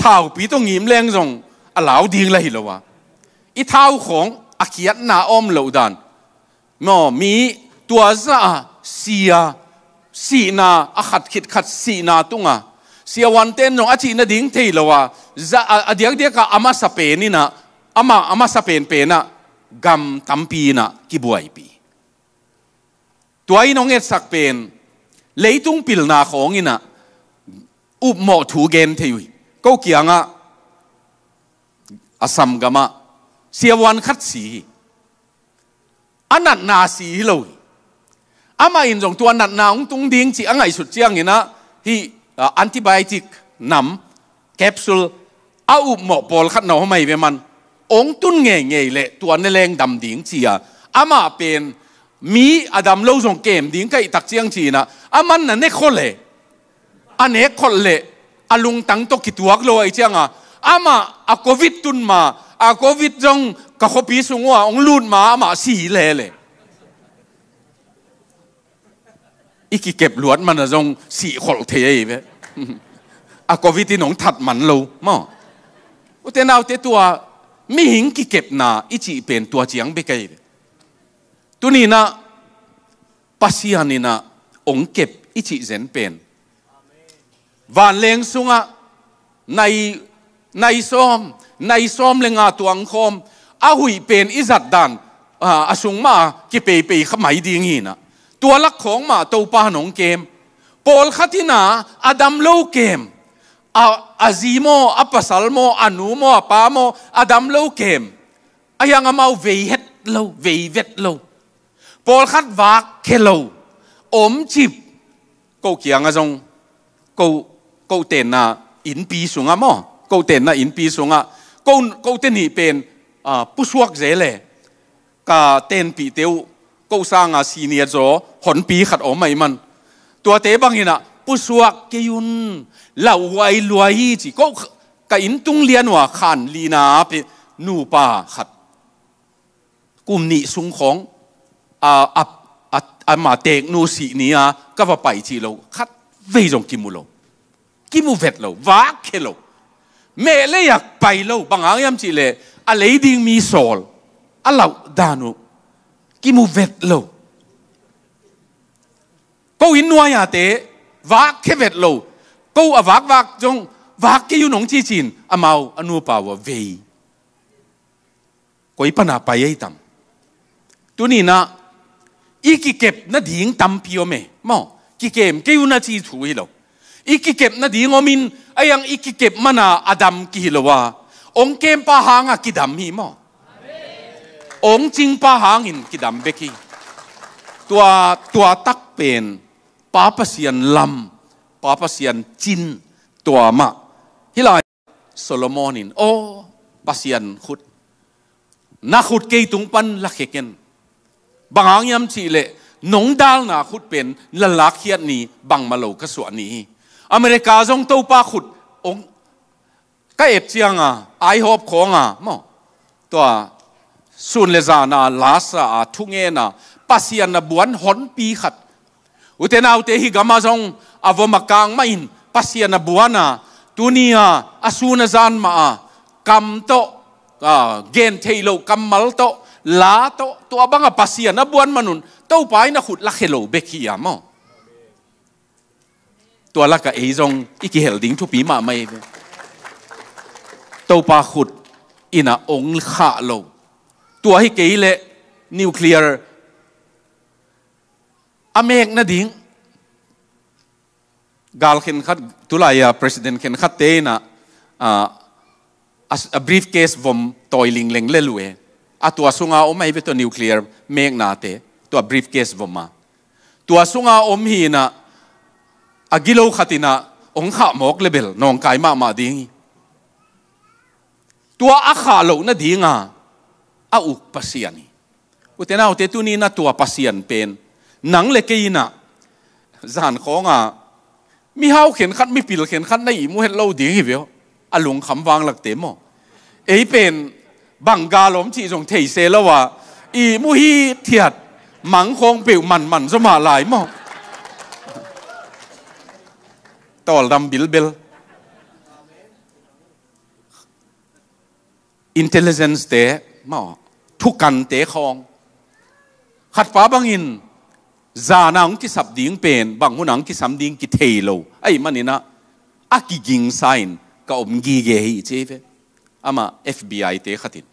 ท้าวปีต้องหิมแรงรงอลาวดิ่งละลิลวะอีท้าวของอาเขียนนาอมเหลาดันมอมีตัวซาเสียสีนาอขัดขิดขัดสีนาตุงอ่ะ siawan tem no achi na ding thei lowa za adiak dia ka ama sape peni na ama ama sapen pen na gam tampi na ki buai pi tuai no nge sak pen leitung pil na khong ina up mo thu gen thei ko kianga asam gama siawan khat si anat na si lo ama in jong tu anat na ung tung ding chi angai sut chiang ina hi อันติบายติกนำแคปซูลเอาหมอบอลขัดหน่อไม่ไปมัน องตุนเงยเงยเละตัวในแรงดำดิ่งเชียอามาเป็นมีอาดัมเล่าส่งเกมดิ่งไก่ตักเชียงชีนะอามันนั่นเนคโคลเละอันเนคลเละอลุงตั้งโตกิตวักโลไอเชียงอ่ะอามาอาโควิดตุนมาอาโควิดจงกะโคบีสงวะองลูนมาอามาสีเละเลยอีกเก็บหลวนมันจะงสี่ขลเทียเอากวิตินงถัดมันลูมั่งอุตนาอุตตัวไม่หิงกิเก็บนาอิจิเป็นตัวเจียงไปไกลตัวนี้นะปัสยานีนะองเก็บอิจิเซนเป็นวันเลงสุงะในในซ้อมในซ้อมเลงาตัวอังคมอาหุยเป็นอิจัดดันอาสุงมากิเปเปขมายดีงี้นะตัวลักของมาตัวปาหนงเกมปอลขัดินาอดัมโลเกมอาอาซีโมอัปสัลโมอานูโมปาโมอดัมโลเกมอายังเอามาเวเฮตโลเวเวตโลปอลขัดวากเคโลอมจิบกูเกียงอะจงกูกูเตนนาอินปีสุงอะมอกูเตนนาอินปีสุงอะกูกูเตนี่เป็นอ่าผู้สวกเจเลยกาเตนปีเตียวก็สร้างอาซีเนียจหอนปีขัดออกไม่มัน ตัวเตบังหินะผู้สวกเกยุนเหล่าวัยรวยจีก็กอินตุงเลียนว่าขันลีนาเปนูป่าขัดกลุ่มนี้สุงของอาอับอามาเตกนูสีนี้อ่ะก็ว่าไปจีเราขัดเวยงกิมุโล กิมุเวทเราวาเคโล เมเลยอยากไปเราบางอย่างยจีเลย อะไรดิงมีโซลอะไรดานุ ki mu vet lo ko in nuai ya te va ke vet lo ko avak à vak jong vak ki yu nong chi chin à mau anu à pa wa ve koi pana pa ye tam tu ni na i ki kep na ding tam pio me mo ki kem ke yu na chi thu hi lo i ki kep na ding omin ayang i ki kep mana adam ki hi lo wa ong kem pa hanga ki dam hi mo องจิงป้าหางินกิดัมเบกีตัวตัวตักเป็นป้าปเสียนลำป้าปเสียนจินตัวมะฮิลายโซโลมอนินโอปเสียนขุดนักขุดเกยตุงปันลักเกนบางอย่างยำชีเละนงดาลนาขุดเป็นละลักเฮียนนี้บางมาโลกสวนี้ อเมริกาจงเต้าป้าขุด องก็เอฟเจียงอ่ะไอฮอบของอ่ะมอตัวส่วนเลจานาลาสาทุงเงนาปัสยานาบวนหอนปีขัดอุเทนาอุเทหิกามาจงอวมกางไม่นปัสยานาบวนาตุนียอาสูนจานมากัมโตเกนเทโลกัมมัลโตลาโตตัวบังปัสยานาบวนมนุนเต้าไปนะขุดลักเฮโลเบกิยามอตัวลักกะเอจงอีกิเฮลดิงทุปีมาไม่เต้าปาขุดอินาองค์ขาโลตัวให้เกลเลนิวเคลียร์อเมกนาดิงกาลเข็นขัดตุลายาประธานเข็นขัดเตนะอ่า a brief case vom toiling leng lelue a tua sunga om ai veto nuclear meg na te tua brief case vom tua sunga om hi na agilo khatina ong kha mok level nong kai ma ma ding tua akha lo na dinga อาอุปเสียนีอุตนาอุตตุนีนัตัวปเสียนเป็น นังเล็กยีนาจานของอ่ะมีเฮาเข็นขัดมีปิลเข็นขัดในอีมูเห็นเราดีกงเวรออาลงคำวางหลักเต็มอ่ะเอ้ยเป็นบังกาลมที่ส่งเทเซแล้วว่าอีมูฮีเทียดมังคงเปิวมันมันสมาลายมั่งตอลดำบิลเบลอินเทลเจนซ์เต mà thu cần tế khong khát phá băng in già nắng cái sập điên bền bằng hôn nắng cái sắm điên cái thề lâu ấy mà nè na à cái gìn sign cả ông ghi ghê hì chế về mà FBI tế khát in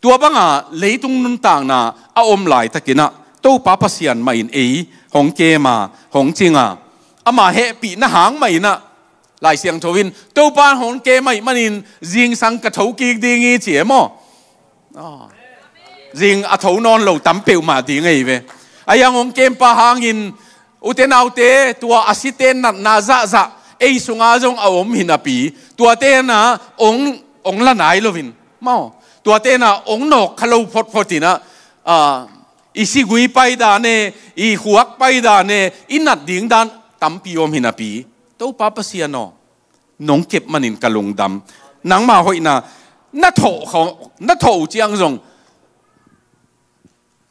tua băng à lấy tung nung tàng na à ôm lại ta kia na tô papa sian mà in ấy hong kê mà hong ching à à mà hệ bị na hàng mà in na lại xiang thâu in tô ban hong kê mà in mà in riêng sang cả thâu kia đi nghe chế mò Oh. Riêng à thấu non lầu tắm biểu mà tí ngày về. Ai yang à, ông kem pa hang in u tên au te tua asiten na dạ dạ. na za za ei sunga jong a om hin api tua te na ông ông là nai lovin mau tua te na ong no khalo phot photina à ờ, isi gui pai da ne i huak pai da ne nát ding dan tam pi om hin api to pa pa sia no nong kep manin kalung dam nang ma na นัทโถของนัทโถจียงจง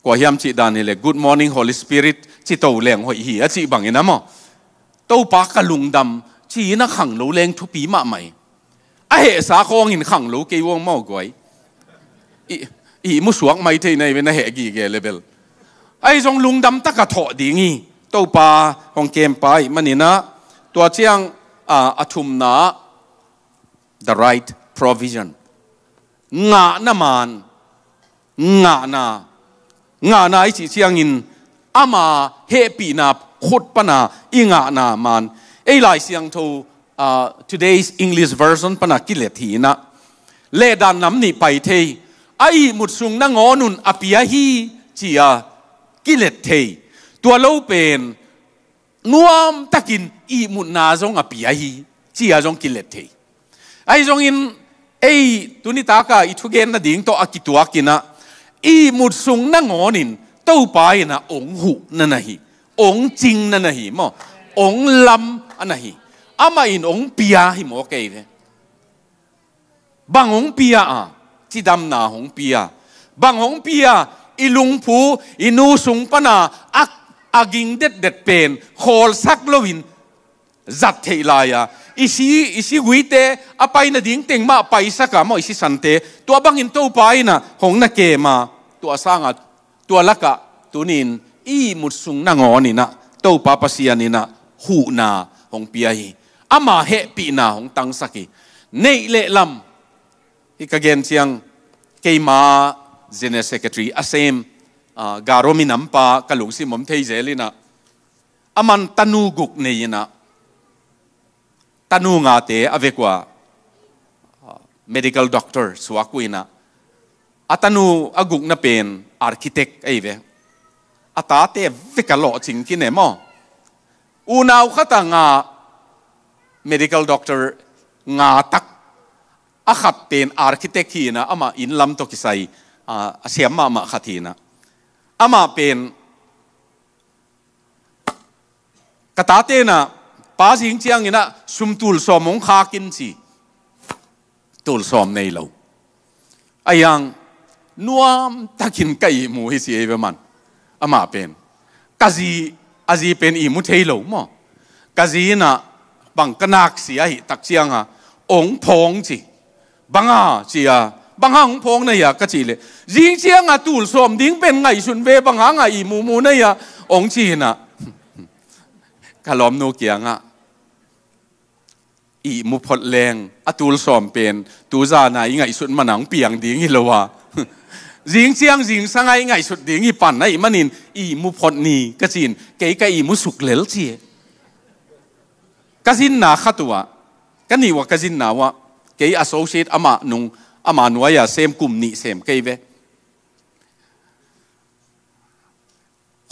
กว่ายมจจตดานี่เลย Good morning Holy Spirit จตโตแรงหอยหีอจิบังยินนะมอโตปากกะลุงดำจีนักขังโลแรงทุปีมาใหม่อเหสาคองหินขังโลเกวงมากวยอีอีมุสวงไม่เทในเวนเหกีเกเลเบลไอ้จงลุงดำตะกะถอดีงี้โตปาของเกมไปมันนี่นะ ตัวเจียงอาทุมนา the right provision งหนามานงหนางหนาอิสิเชียงอินอามาเฮปีนบขุดปนาอิงาหนามานไอหลายเสียงทู today's English version ปนักกิเลสทีนะเลดานน้ำนี่ไปเทไอมุดสุงนั่งอนุนอภิยาฮีจียกิเลเทตัวเราเป็นนวมตะกินอีมุดนาจงอภิยาฮีจียจงกิเลเทไอจงอิน ei tuni taka ithugen na ding to akitua kina i mutsung na ngonin to pa na ong hu na nahi ong ching na nahi mo ong lam anahi ama in ong pia hi mo ke ve bang ong pia a chi dam na ong pia bang ong pia ilung phu inu sung pana ak aging det det pen khol sak lovin zat thei laya isi isi guite apai na ding ting ma pai sa ka mo isi sante tu abang in to pai na hong na ke ma tu asanga tu alaka tunin i musung na ngoni na to papasian ni na hu na hong piahi ama he pi na hong tang saki nei le lam ikagen siyang kay ma zine secretary asem uh, kalung si mom thei zelina aman tanuguk nei na ตานูงาเตอเวกว่า medical doctor สวากุยนะอัตนูอากุกนับเป็น architect ไอเวอัตาเตเวกลอจริงกินเนมออูนาวขตังงา medical doctor งาตักอาขัดเป็น architect ทีนะอามาอินลำตกิไซอาเสียมมามาขัดทีนะอามาเป็นกตาเตนะ้าสิงเจียงนี่นะสุมตูลสอมงคากินสิตูลสอมในเราไอ้ยังนัวมตะกินไก่หมูให้เสียรปมันอามาเป็นกะจีอาจีเป็นอีมุเทโลมอกะจีน่ะบังกนักเสียหตักเจียงฮะองพงสิบังอาเสียบังหังพงเนี่ยกะจีเลยยิงเจียงอ่ะตูลสอมดิ้งเป็นไงสุนเวบังหังอ่ะอีมูมูเนี่ยองจีน่ะกะล้อมโนเกียงอ่ะอีมุพดแรงอตูลสอมเป็นตูจานาไงสุดมันหนังเปียงดิ่งฮิลวะจิงเชียงจิงสังไงไงสุดดิงี้ปันไอมันินอีมุพดนี่กจินเกยกอีมุสุกเลลเจียกจินนาขัตัวกันนี่วะากจินนาวะเกยอาโซเชตอามานุงอามานุยาเซมกุมนีเซมเกยเว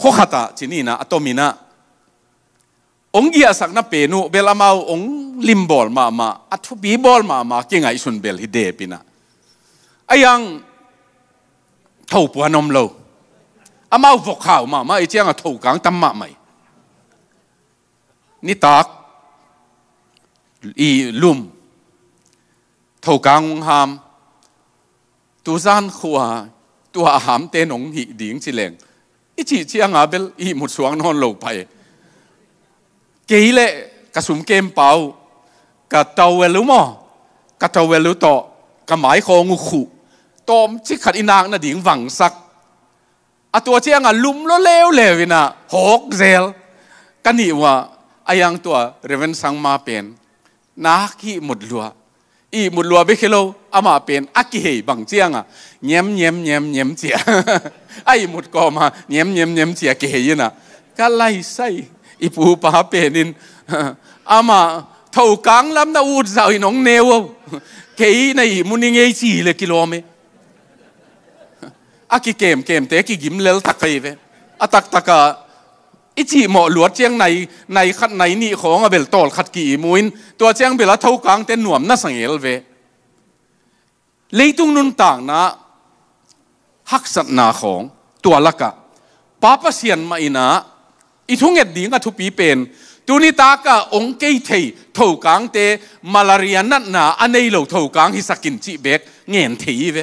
ข้อขัตาจินีนะอตมินะองเกียสักนับเปนูเบลามาองลิมบอลมามาอัฐุบีบอลมามาเก่งไอสุนเบลฮิเดปินะไอยังทบปวนมโลอามาฟกข่าวมามาไอเจียงอัถูกังตั้มมาไม่นี่ตักอีลุมทกังหามตัวจานขัวตัวหามเตนองหิดิ่งสิเลงอีจีเจียงอาเบลอีหมดสวงนอนลงไปเกี่เลกสุมเกมเปากะเตาเวลุมอกะเตาเวลุโตกะหมายโคงูขุตอมชิขัดอินางน่ะดิ่งหวังสักอะตัวเจียงอ่ะลุมโลเลวเลวินะหกเซลกันนี่ว่าอายังตัวเรเวนสังมาเป็นนักขี่หมดลัวอีหมดลัวไปเคโลอามาเป็นอักกิเหยบังเจียงอ่ะเนี้ยมเนี้ยมเนี้ยมเนี้ยมเจียไอหมดก็มาเนี้ยมเนี้ยมเนี้ยมเจียกเหยนะก็ไล่ใส่อีปูปาเปนินอามาเท่ากังลำนาอูดสาวน้องเนวเกยในมุนิเงยสี่เลยกิโลเมอะกิเกมเกมเตะกิกิมเลลตักไปเวอะตักตักะอิจิหมอหลวดเจียงในในขัดในนี่ของอเบลตอลขัดกี่มุนตัวเจียงเบลเท่ากังเต้นหน่วมน่าสังเกตเวเลยตุงนุนต่างนะฮักสันาของตัวละกะป้าปเสียนมาอินะอีทุ่งเอ็ดดิ้งอ่ะทุปีเป็นตัวนี้ตากะองเกยเทยถูกกางเตมาลาเรียนัดหนาอันนี้เราถูกกางฮิสกินจีเบกเงียนทีเว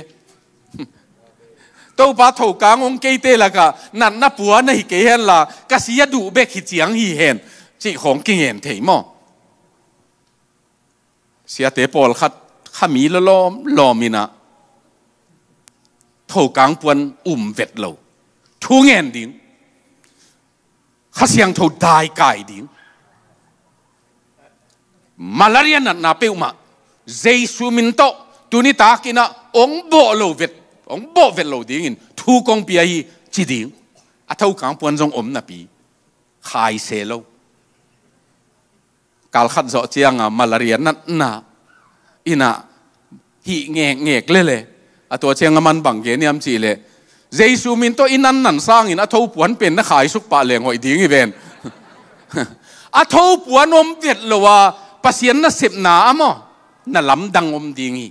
ตัวป้าถูกกางองเกยเตละกะนัดนับปัวในเกยนละกษียดูเบกฮิจียงฮิเห็นจีของกิเงียนทีมอเสียเตปอลขัดขามีละล้อมลอมินะถูกกางปวนอุ่มเวทเราทุ่งเอ็นดิ้ง khá siang thâu đai cài đi malaria nặn nà bêu mà dây su min to tu ni ta kia na ông bộ lầu việt ông bộ việt lầu đi in thu công bia hi chỉ đi à thâu cảng buôn dòng ôm nà bi khai xe lâu cả khát rõ chiang à malaria nặn nà ina hi nghe nghe lê lê à tua chiang à man bằng ghế niam chỉ lệ Giêsu min to inan nan sang in athau puan pen na khai suk pa leng hoi ding even athau puan om viet lowa pasien na sep na amo na lam dang om dingi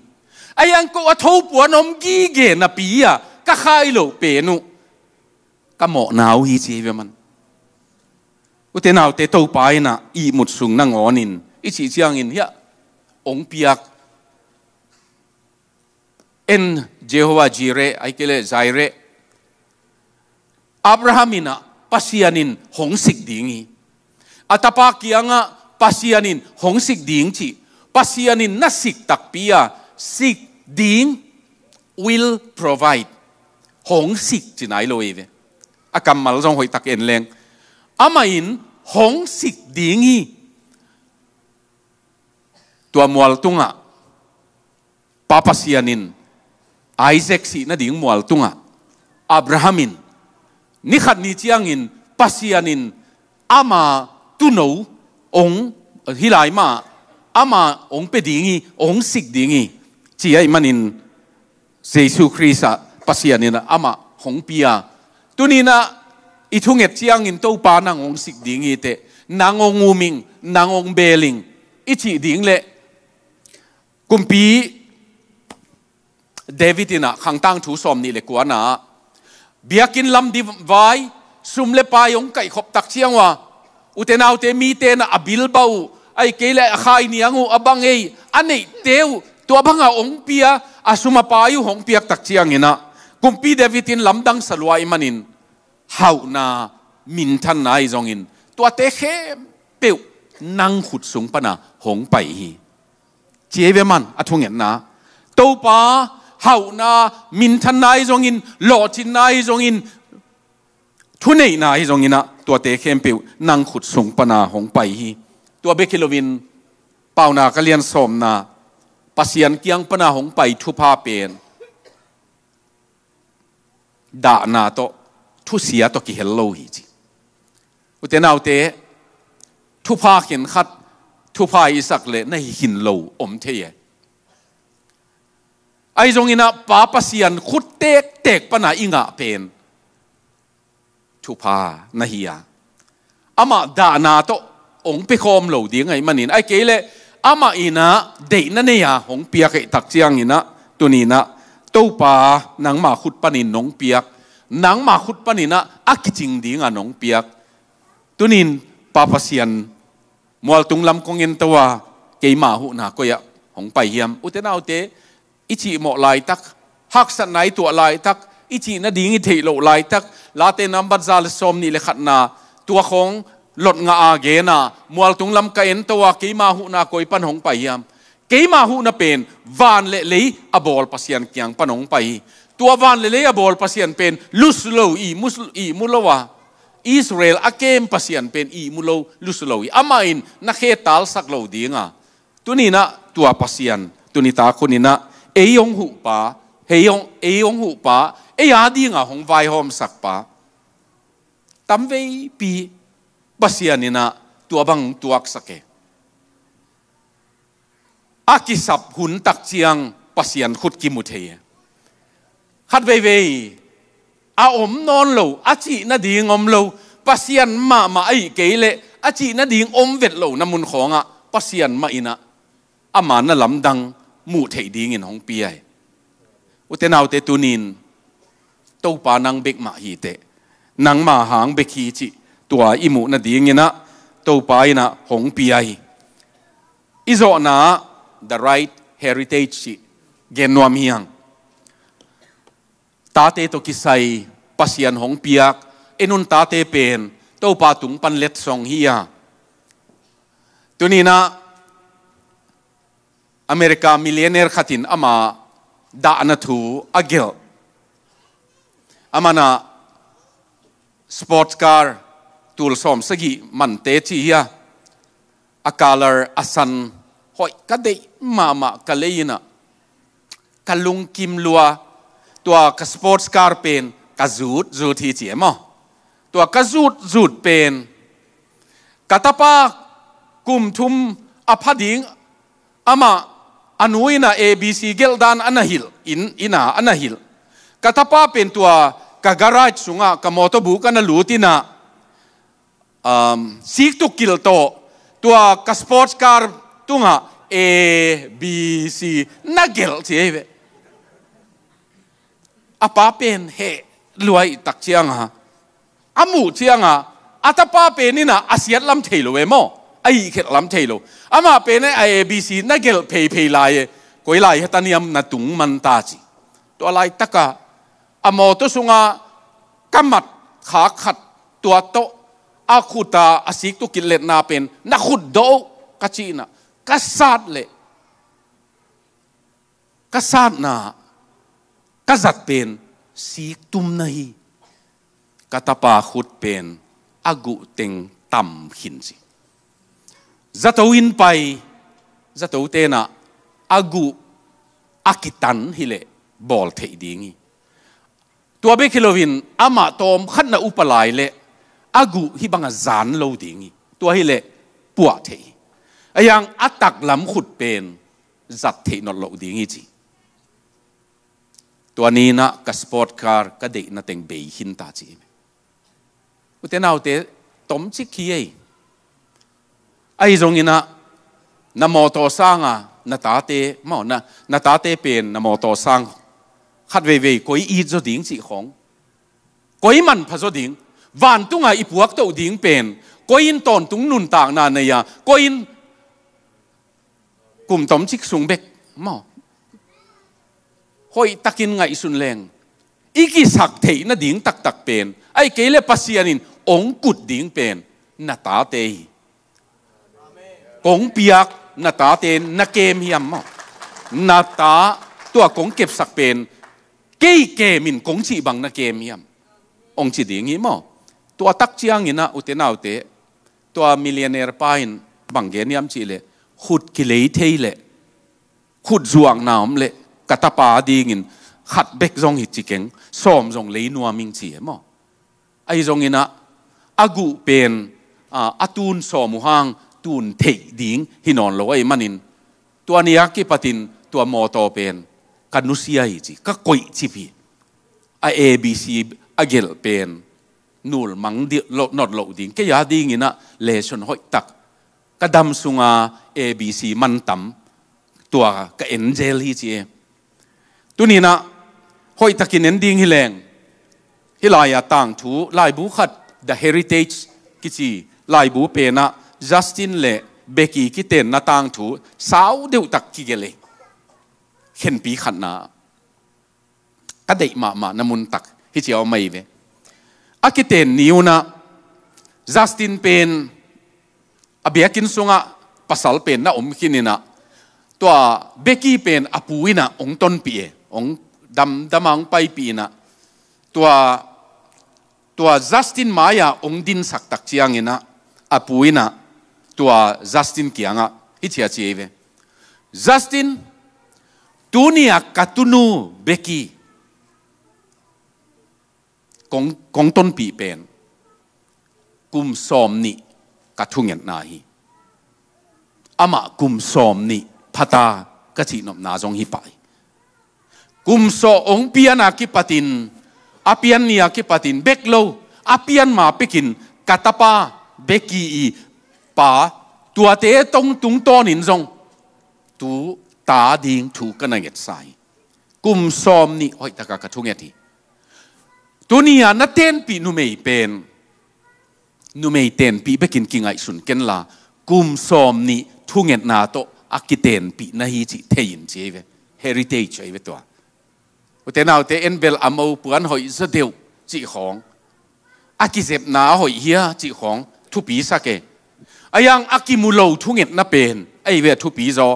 ayang ko athau puan om gi ge na pia ka khai lo pe nu ka mo nau hi chi ve man u te nau te to pai na i mut sung na ngonin i chi chiang in ya ong piak en Jehovah Jire, ai kele Jireh Abrahamina pasianin hongsik dingi. Atapa kia nga pasianin hongsik ding ci. Pasianin nasik takpia. Sik ding will provide. Hongsik cinai akan Akam malzong hoi tak en leng. Amain Sik dingi. Tua mual tunga. Papasianin. Isaac si na ding mual tunga. Abrahamin ni khat ni chiangin in ama tuno ong hilai ma ama ong pe dingi ong sik dingi chi ai manin Jesu Krista pasianin ama hong pia tu tunina ichunget in to pa nang ong sik dingi te nangong uming nangong beling ichi ding le kumpi David ina khangtang thu som ni le kwa na biakin lam di vai sum le pa yong kai khop tak chiang wa uten au te mi te na abil bau ai ke le khai ni angu abang ei anei teu tu abanga ong pia asuma pa yu hong piak tak chiang ina kumpi david in lam dang salwa manin hau na min than nai zong in tu te khe peu nang khut sung pana hong pai hi chieve man athungen na to pa เฮานามินทนายจงอิน หล่อทินายจงอิน ทุนนายจงอินะตัวเตเข้มปิวนั่งขุดสูงปนาหงไปฮีตัวเบคิโลวิน เป่านากเลียนสมนาปเสียนเกียงปนาหงไปทุพาเป็นด่านาโตทุเสียตกิเฮลโลฮีจีอุเตนาอุเตทุพาเห็นขัด ทุพาอิสักเลในหินโลอมเทยไอ้จงอินะป้าปัสยันขุดเตกเตกปนาอิงะเป็นทุพานะฮียอามาดานาโตองไปคอมเหลาดีไงมันนินไอ้เกลอามาอินะเดนั่นเนี่ยหงเปียกตักเจียงอินะตัวนี้นะตู้ปานังมาขุดปนินนงเปียกนังมาขุดปนินะอักจิงดีงะนงเปียกตัวนี้ป้าปัสยันมัวตุงลำกงเงินตัวเกยมาหูนาก็ยะหงไปเฮียมอุตนาอุเต ý chị mọ lại tắc hắc sẵn nấy tụa lại tắc ý chị nó đi nghe thị lộ lại tắc lá tê nắm bắt ra là xóm nì lệ khát nà tụa khóng lột ngã à ghé nà mual tung lâm cây ấn tàu kí ma hụ nà coi pan hong pai yam kí ma hụ nà pen van lệ lý a bol pasian kiang pan hong pai tua van lệ lý a bol pasian pen lus lo i mus i mulowa à. Israel akem pasian pen i mulo lus lo i amain na khe tal sak lo dinga à. tunina tua pasian tunita kunina เอยงหุปะเฮยงเอยงหุปะเอยาดีงาหงไวหอมสักปะตั้มเวปีปัสยานินะตัวบังตัวอักสเกอากิสับหุนตักเจียงปัสยานขุดกิมุเทขัดเวเวอาอมนอนโลอาจีนาดีงอมโลปัสยานมามาไอเกเลอาจีนาดีงอมเวทโลน้ำมุนของอ่ะปัสยานมาอินะอามานะลำดัง mu thei ding in hong pi ai u te nau te tunin to pa nang bek ma hi te nang ma hang bek hi chi tua i mu na ding ina to pa ina hong pi ai izo na the right heritage chi genuam hiang tate to sai, pasian hong piak enun tate pen to pa tung pan let song hiya à. tunina อเมริกามิเลีนเนอร์ขัดินอามาดานาทูอาเกลอามานาสปอร์ตคาร์ตูลสอมสกิมันเตทียอากาลร์อสันหอยก็ได้มามากะเลยนะกาลุงกิมลัวตัวกสปอร์ตคาร์เป็นกะจูดจูดที่เจียมอตัวกะจูดจูดเป็นกาตาปากุมทุมอพัดิงอามา anuina abc geldan anahil in ina anahil katapa pentua ka garage sunga ka moto bu kana lutina um sik tu kil to tua ka sports car tunga a b c nagel cheve apa pen he luai tak chiang ha amu chiang ha atapa ina asiat lam thelo mo. ไอ้เข็ดลำเทโลอามาเป็นไอเอบีซีนักเกลเพย์เพย์ลายก็ยลายตันยมนัตุงมันตาจีตัวลายตะกะอโมตุสุงากำมัดขาขัด ตัวโตอาคุตาอศิกตุกิเลนนาเป็นนักขุดโดกจีนะกษัตริย์เลยกษัตริย์นะกษัตริย์เป็นสีตุมนาฮีกตาปาขุดเป็นอากุติงต่ำหินสิจะตัวอินไปจะตัวเ a นะอากูอ l กิตันฮิเลบอลเทดิงีตัวเบคิโลวินอามาตอมขันนาอุปไลเลอากูฮิบังอา i านโลดิงีตัวฮิเลปว a เทอยังอัตักลำขุดเป็นจัดเทนอลโลดิงีจีตัวนี้นะกสปอร์ตคาร์ก็เด็กนั่งเต็งเบยหินตาจีอุตนาอุเตตอมชิกี้ ai giống như na mô tô sang à na tá tê mà na na tá tê bên na mô tô sang khát về về coi ít cho tiếng chị khong coi mặn phải cho tiếng vạn tung à ít buộc tàu tiếng bên coi in tòn tung nun tạng na này à coi in cùng tóm chích xuống bẹc mà hoi takin ngay sun leng iki sak thei na ding tak tak pen ai kele pasianin ông kut ding pen na ta te cống biak na ta tên na kem Hiểm mà na ta tua cống kẹp Sắc bền cây kề mình cống chỉ bằng na kem Hiểm, ông chỉ điên nghĩ mà tua tắc chiang ina ute nào te tua millionaire pain bằng gen hiam chỉ lệ khụt kỳ lấy thế lệ khụt ruộng nào lệ cả ta pa đi nghìn khát bẹc rong hít chỉ kén xóm rong lấy nua mình chỉ mà ai rong ina agu pen à atun xóm hang ุนเทกดิงหินอนลอยมันินตัวนี้กิปตินตัวมอตอเป็นกันุสียจีก็กอยจีพีอเอบีซีอเกลเป็นนูลมังดิลนอดลดิงก็ยาดิงินะเลชนหอยตักกระดำสุงาเอบีซีมันตัมตัวก็เอ็นเจลีจีตัวนี้นะหอยตักินเอ็นดิงฮิแรงฮิลายาต่างถูลายบุคัดเดอะเฮริเทจกิจีลายบุเปนะ Justin le Becky ki ten na tang thu sao deu tak ki gele khen pi khan na ka dei ma ma na mun tak hi chiao mai ve a à, ki ten niu na Justin pen abiakin sunga pasal pen na om kinina tua Becky pen à, apuina ong ton pi e ong dam damang pai pi na tua tua Justin Maya ong din sak tak chiangena apuina ตัวจัสตินเกียงอ่ะฮิตเชียเชียเวจัสตินตัวนี้กัตุนูเบกี้กงกงต้นปีเป็นกุมซอมนี่กัตุงเงินนาฮีอามากุมซอมนี่พัตากะชีนบนาจงฮิไปกุมโซองเปียนากิปตินอาเปียนเนียกิปตินเบกโลอาเปียนมาเปกินกัตปาเบกีอีปาตตตตัวเง把多得东นรงต都ต定土跟那个赛，共กกันี่โอ้ยตะกากระทุ่งเงียทีตัวนี้อ่ะนัดเต้นปีนุมไม่เป็นนุมไม่เต้นปีไปกินกิงไอสุนเกันละกุมซอมนี่ทุ่งเง็นนาโตอากิเต้นปีนะฮีจิเทียนเจเว heritage เจเวตัวอุตนาอุตเอ็นเบลอามอปวนหอยเสเดียวจีของอากิเซบนาหอยเฮียจีของทุปีสักเก ayang akimulo thunget na pen ai ve thu pi zo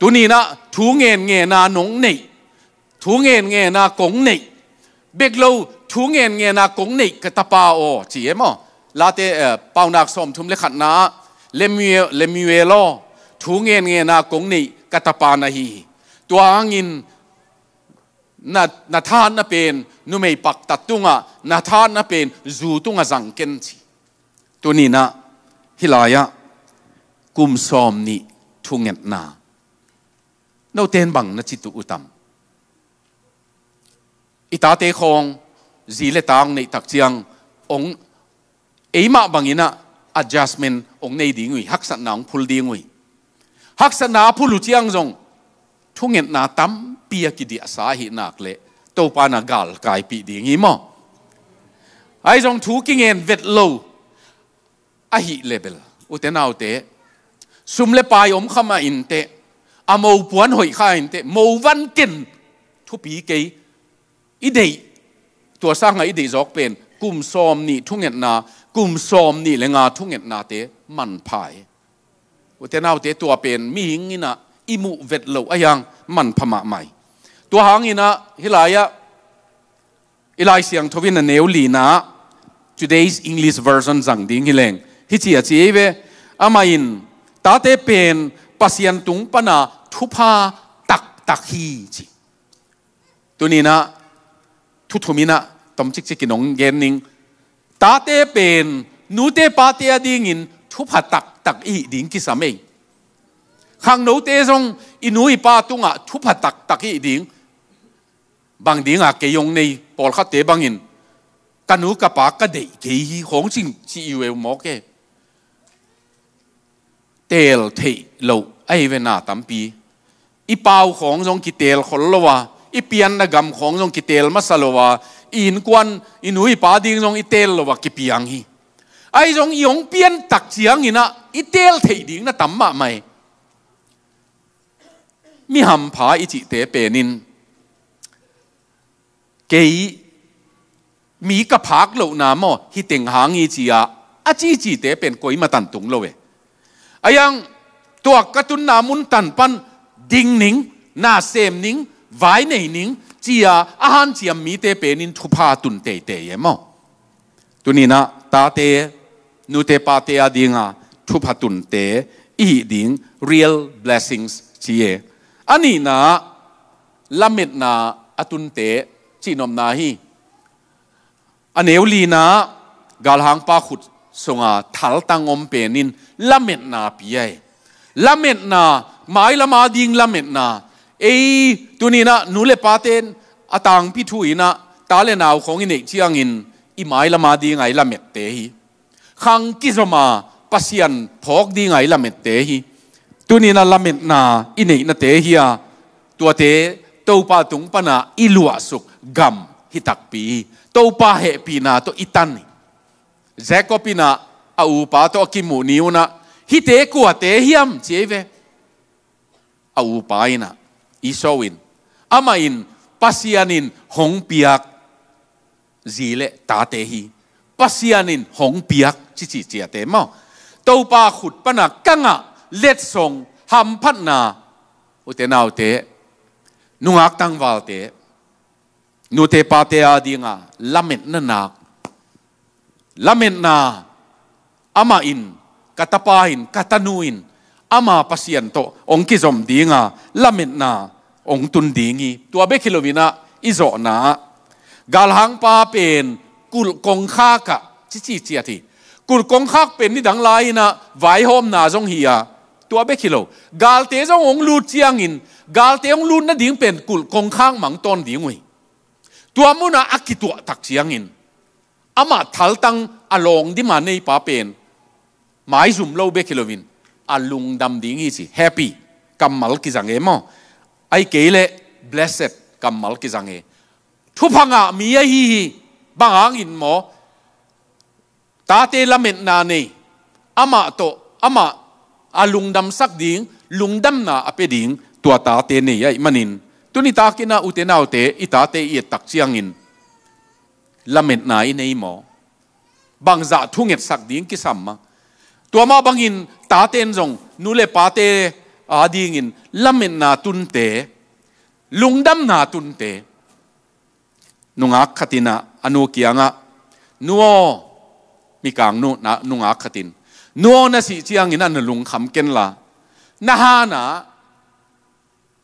tuni na thu ngen nge na nong nei thu ngen nge na kong nei bek lo thu ngen nge na kong nei ka ta pa o chi emo la te e, pau nak som thum le khat na lemue lemue lo thu ngen nge na kong nei ka ta pa na hi tua in na na than na pen nu mei pak tunga na than na pen zu tunga zang ken chi tuni na ฮิลายะกุมซอมนี่ทุงเงินนาโนเตนบังนัจิตุอุตัมอิตาเตคงจีเลตางในตักเจียงองเอมาบังอินะ adjustment องในดีงุยฮักษณะองพุลดีงุยฮักษณะพุลุเจียงจงทุงเงินนาตั้มเปียกิดีอาสาหินักเละโตปานากาลกายปีดีงีมอไอ้จงถูกิเงินเวทโล a level u te nau te sum le pai om khama in te a mo puan hoi kha in te mo van kin thu pi ke i dei tua sang ngai dei jok pen kum som ni thu nget na kum som ni le nga thu nget na te man pai, u te nau te tua pen mi hing ina imu vet lo ayang man phama mai tua hang ina hilaya ilai siang thovin na neu li na today's english version zang ding hileng ฮิจิอาจีเวอามาอินตาเตเป็นปัสยันตุงปนาทุพาตักตักฮีจีตัวนี้นะทุทุมินะตมจิกจิกินองเกนนิงตาเตเป็นนูเตปาเตียดิงินทุพาตักตักอีดิงกิสามเองข้างโนเตซงอินุยปาตุงะทุพาตักตักอีดิงบางดิงอะเกยงในปอลคัตเตบังอินกันูกะปากกะเดกเกยหงจิงจีเวมอกเกเตลทโลไอเวนาตัมปีอีปาวของจงกิเตลคนละวะอีเปียนนกรรมของจงกิเตลมาสลวะอินกวนอินุยปาดิงจงอิเตลลวะกิปียงฮีไอจงยงเปียนตักเสียงอีนะอิเตลทดิงนะตัมมาไม่มีหำผาอิจิเตเปนินเกยมีกระพักเหล่านามอฮิเติงหางอีจียาอาจีจีเตเป็นกวยมาตันตุงเลเว ayang tuak katun namun mun pan ding ning na sem ning vai nei ning chia ahan chiam mi te pe nin thu pha tun te te ye mo tunina ta te nu te pa te adinga thu pha tun te i ding real blessings chia ani na lamit na atun te chinom na hi aneuli na galhang pa khut สงาทัลตังอมเป็นินละเมตนาปีเอละเมตนาไมายละมาดิงละเมตนาเอ้ตัวนี้นะนูเลปาเตนอาตังพิทุยนะตาเลนาวของอินเอกเชียงอินอีไมาละมาดิงไงละเมตเตหีขังกิจมาปัสยันพอกดีไงละเมตเตหีตัวนี้นะละเมตนาอินเอกนะเตหียตัวเตตปาตุงปนาอิลัวสุกกัมฮิตักปีโตปาเฮปีนาตอิตันนี Jacobina a upa to akimu niuna hi te a te hiam cheve a upa ina isowin ama in pasianin hong piak zile ta te hi pasianin hong piak chi chi chia te mo to pa khut pana kanga let song ham phat na u te nau te nuak tang wal te nu te pa te a dinga lamet na nak lamen na amain, katapain, katanuin, ama pasien to, ong kizom dinga, lamen na, ong tun dingi. Tua be kilomina, izo na, galhang pa pen, kul kong khaka, chichi chiati. Kul kong khak pen ni dang lai na, vai hom na zong hiya, tua be kilo, gal te zong ong lu chiangin, gal te ong lu na ding pen, kul kong khang mang ton dingui. Tua muna akitua tak chiangin. ama thal tang along di ma nei pa pen mai zum lo be kilovin alung dam ding si happy kamal ki jang emo ai kele blessed kamal ki jang e thu phanga mi hi hi bangang in mo ta te lament na ne ama to ama alung dam sak ding lung dam na ape ding tua ta te ne ai manin tuni ta kina utenaute ita te i e tak in ละเม็ดไหนในหมอบางจะทุ่งเห็ดสักดิ้งกิสัมมาตัวมาบางินตาเต็นจงนูเลปาเตอาดิ้งินละเม็ดนาตุนเตลุงดำนาตุนเตนุงอักขตินะอนุกียงะนัวมีกางนุนะนุงอักขตินนัวนสิจียงินันลุงคำเกนละนะฮานะ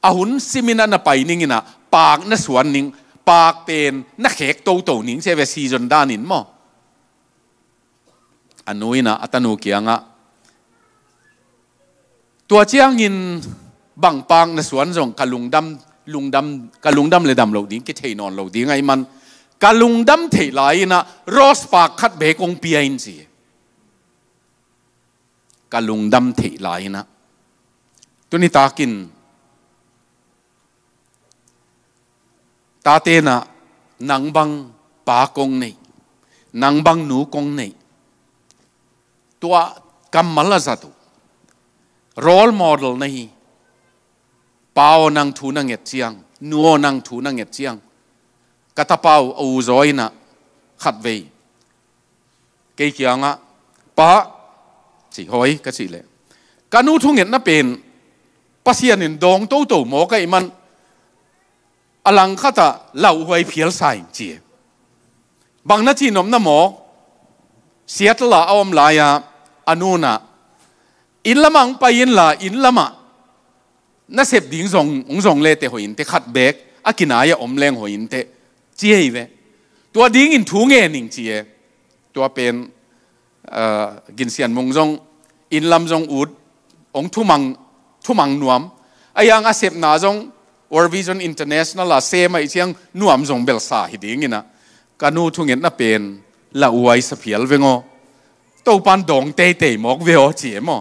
อาหุนสิมินันไปนิงินะปากนสวนนิง白เป็นนักเอกตัวตัวนิ่งเสียเวซีจนด้านนินมั้งอันนู้นนะอัตโนเกียงอ่ะตัวเจียงยินบังปังในสวนส่งกะลุงดำลุงดำกะลุงดำเลยดำเหล่านี้ก็เทนอนเหล่านี้ไงมันกะลุงดำเทไหลนะรอสปากคัดเบกองเปียอินสิกะลุงดำเทไหลนะตัวนี้ตากิน ta tên là nắng băng ba công này nắng băng nu công này tua cầm mala là giật role model này bao năng thu năng nghẹt chiang nuo năng thu năng nghẹt chiang cả ta bao âu rồi na khát về cái kia ngã ba chỉ hỏi cái gì lệ cả nú thu nghẹt na bền bác in anh đóng tàu tàu mò cái mình อลังคาตะเล่าหวยเพียลสายเจียบางนาทีนมนโมเสียตละอมลายาอนุนะอินละมังไปยินละอินละมะนั่นเสพดิ้งซงองซงเลเตหอยินเตขัดเบกอากินายาอมแรงหอยินเตเจียเวตัวดิ้งอินทูเงินิงเจียตัวเป็นกินเสียนมงซงอินลำซงอูดองทุมังทุมังนวมอายังอาเสพนาซง World Vision International la sema i chiang nuam zong bel sa hi ding ina kanu thungen na pen là uai sa phial vengo to pan dong te te mok ve o chi mo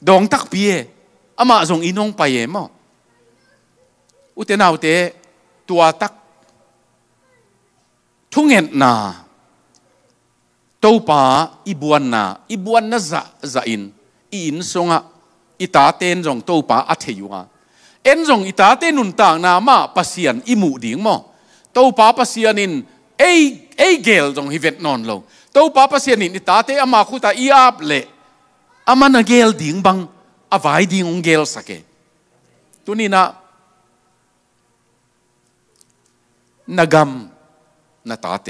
dong tak pie ama zong inong pa ye mo uten au te tua tak thungen na to pa ibuan na ibuan na za za in i in songa ita ten zong to pa a theyunga เอ็นจงอิตาเตนุนต่างนามาปัสยันอิมูดิ่งมอตัวป้าปัสยันินเอเอเกลจงฮิเวตนอนลงตัวป้าปัสยันินอิตาเตอามาคุตาอีอาบเละอามันเกลดิ่งบังอาวายดิ่งองเกลสักเกตุนีนะนกรรมนาตาเต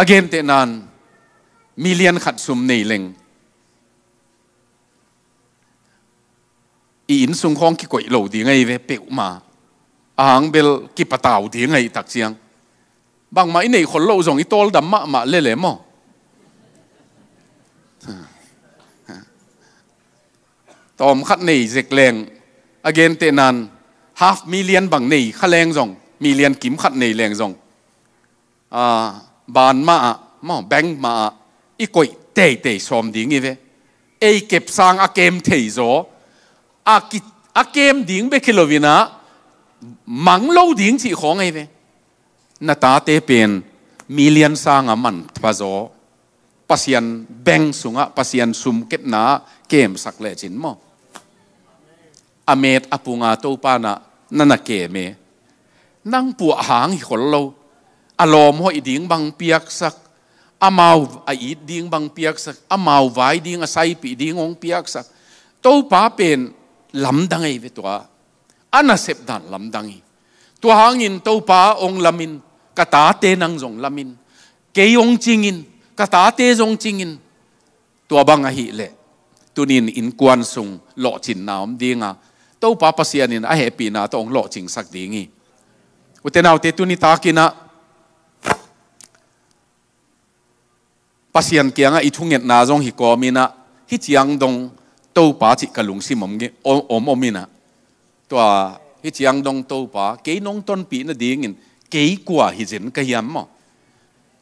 again เตนันมิเลียนขัดสุมในเล็ง in sung khong ki koi lo di ngai ve pe ma ahang bel ki patau di ngai tak chiang bang ma inei khol lo zong i tol dam ma ma le le mo tom khat nei zek leng again te nan half million bang nei kha leng zong million kim khat nei leng zong à bàn ma mo bank ma i koi te te som di ngi ve ei kep sang a kem thei zo อากิอาเกมดิ่งเบคโลวินะมังโลดิ่งจีของไงเวนาตาเตเป็นมิเลียนสางามันพาโซปัสยันแบงสุงะปัสยันซุมเก็บนาเกมสักเลจินมออเมตอปุงาโตปานะนันเกเมนั่งปัวหางขนเราอารมณ์หอยดิ่งบังเปียกสักอามาอีดดิ่งบังเปียกสักอามาวไว้ดิ่งอาศัยปีดิ่งองเปียกสักโตป้าเป็น ấy anh ve tua ana sep ấy, lamdangi hàng in tàu pa ông lamin in, cả nang jong lamin ke ong in, kata ông jong in, cả abang hi le tunin in lệ, in quan sung lo chin nam dinga to pa pasianin a happy na to ong lo ching sak dingi utenaw te tuni takina pasian kia kianga ithunget na jong hi komina hi chiang dong tô bá chỉ cả lùng xì mầm cái ôm ôm ôm mina tòa cái chiang đông tô bá cái nông tôn bị nó đi ngin cái quả hi dân cái yam mà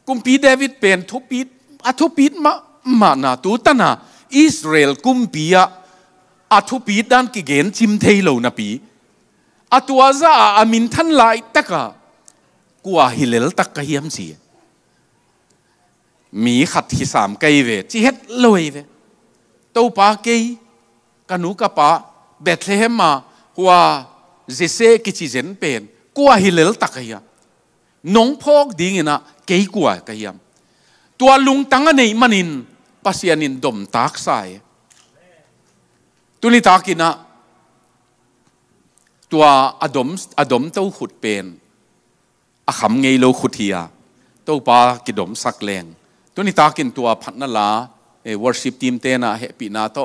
cũng bị David bèn thu bị à thu bị mà mà na tu ta na Israel cũng bị à à thu bị đan cái gen chim thay lâu na bị à tua ra à mình thân lại tất cả quả hi lel tất cả yam gì mi khát hi sam cây về chỉ hết lôi về tô bá cây กันูกะปะเบธเลเฮมมาหัวเจเซกิจิเจนเป็นกัวฮิเลลตักเฮียนงพอกดิ่งนะเกี่ยกัวกเฮียมตัวลุงตั้งันมันินปัสยานินดมตักใส่ตุนิตากินะตัวอดมอดมเต้าขุดเป็นอาขำไงโลขุดเฮียเต้าปากิดมสักแรงตุนิตากินตัวพันนลาเอวอร์ชิปทีมเตนะเฮปีนาโต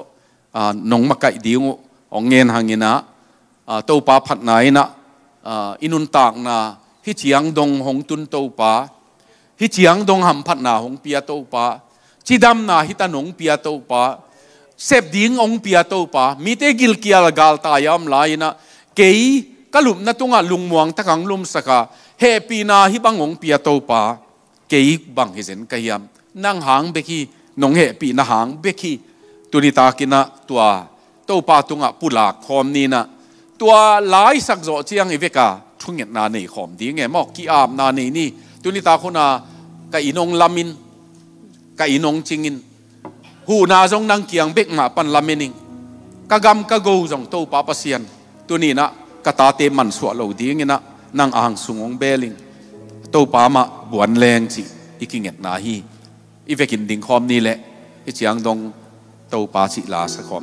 nong makai dingu ongen hangina to pa phat nai na inun tak na hi chiang dong hong tun to pa hi chiang dong ham phat na hong pia to pa chi dam na hi ta nong pia to pa sep ding ong pia to pa mi te gil kia la gal ta yam lai na ke kalum na tunga lungmuang takang lum saka happy na hi bang ong pia to pa ke bang hi zen ka nang hang beki ki nong he na hang beki ตุนิตากินะตัวเต้าปาตุงะปุลากคอมนีนะตัวหลายสักโจเจียงอีเวกาทุ่งเงินนานีคอมดีเงมอกกีอามนานีนี่ตุนิตาคนากะอินงลามินกะอินงจิงินหูนาจงนังเกียงเบกมาปันลามินิงกะกำกะโกจงเต้าปาปเซียนตุนีนะกะตาเตมันสวะโลดีเงนะนังอ่างสุงงเบลิงเต้าปามาบวนแรงจิอีกิเง้นนาฮีอีเวกินดิงคอมนี่แหละอีเจียงดง巴八四八四号。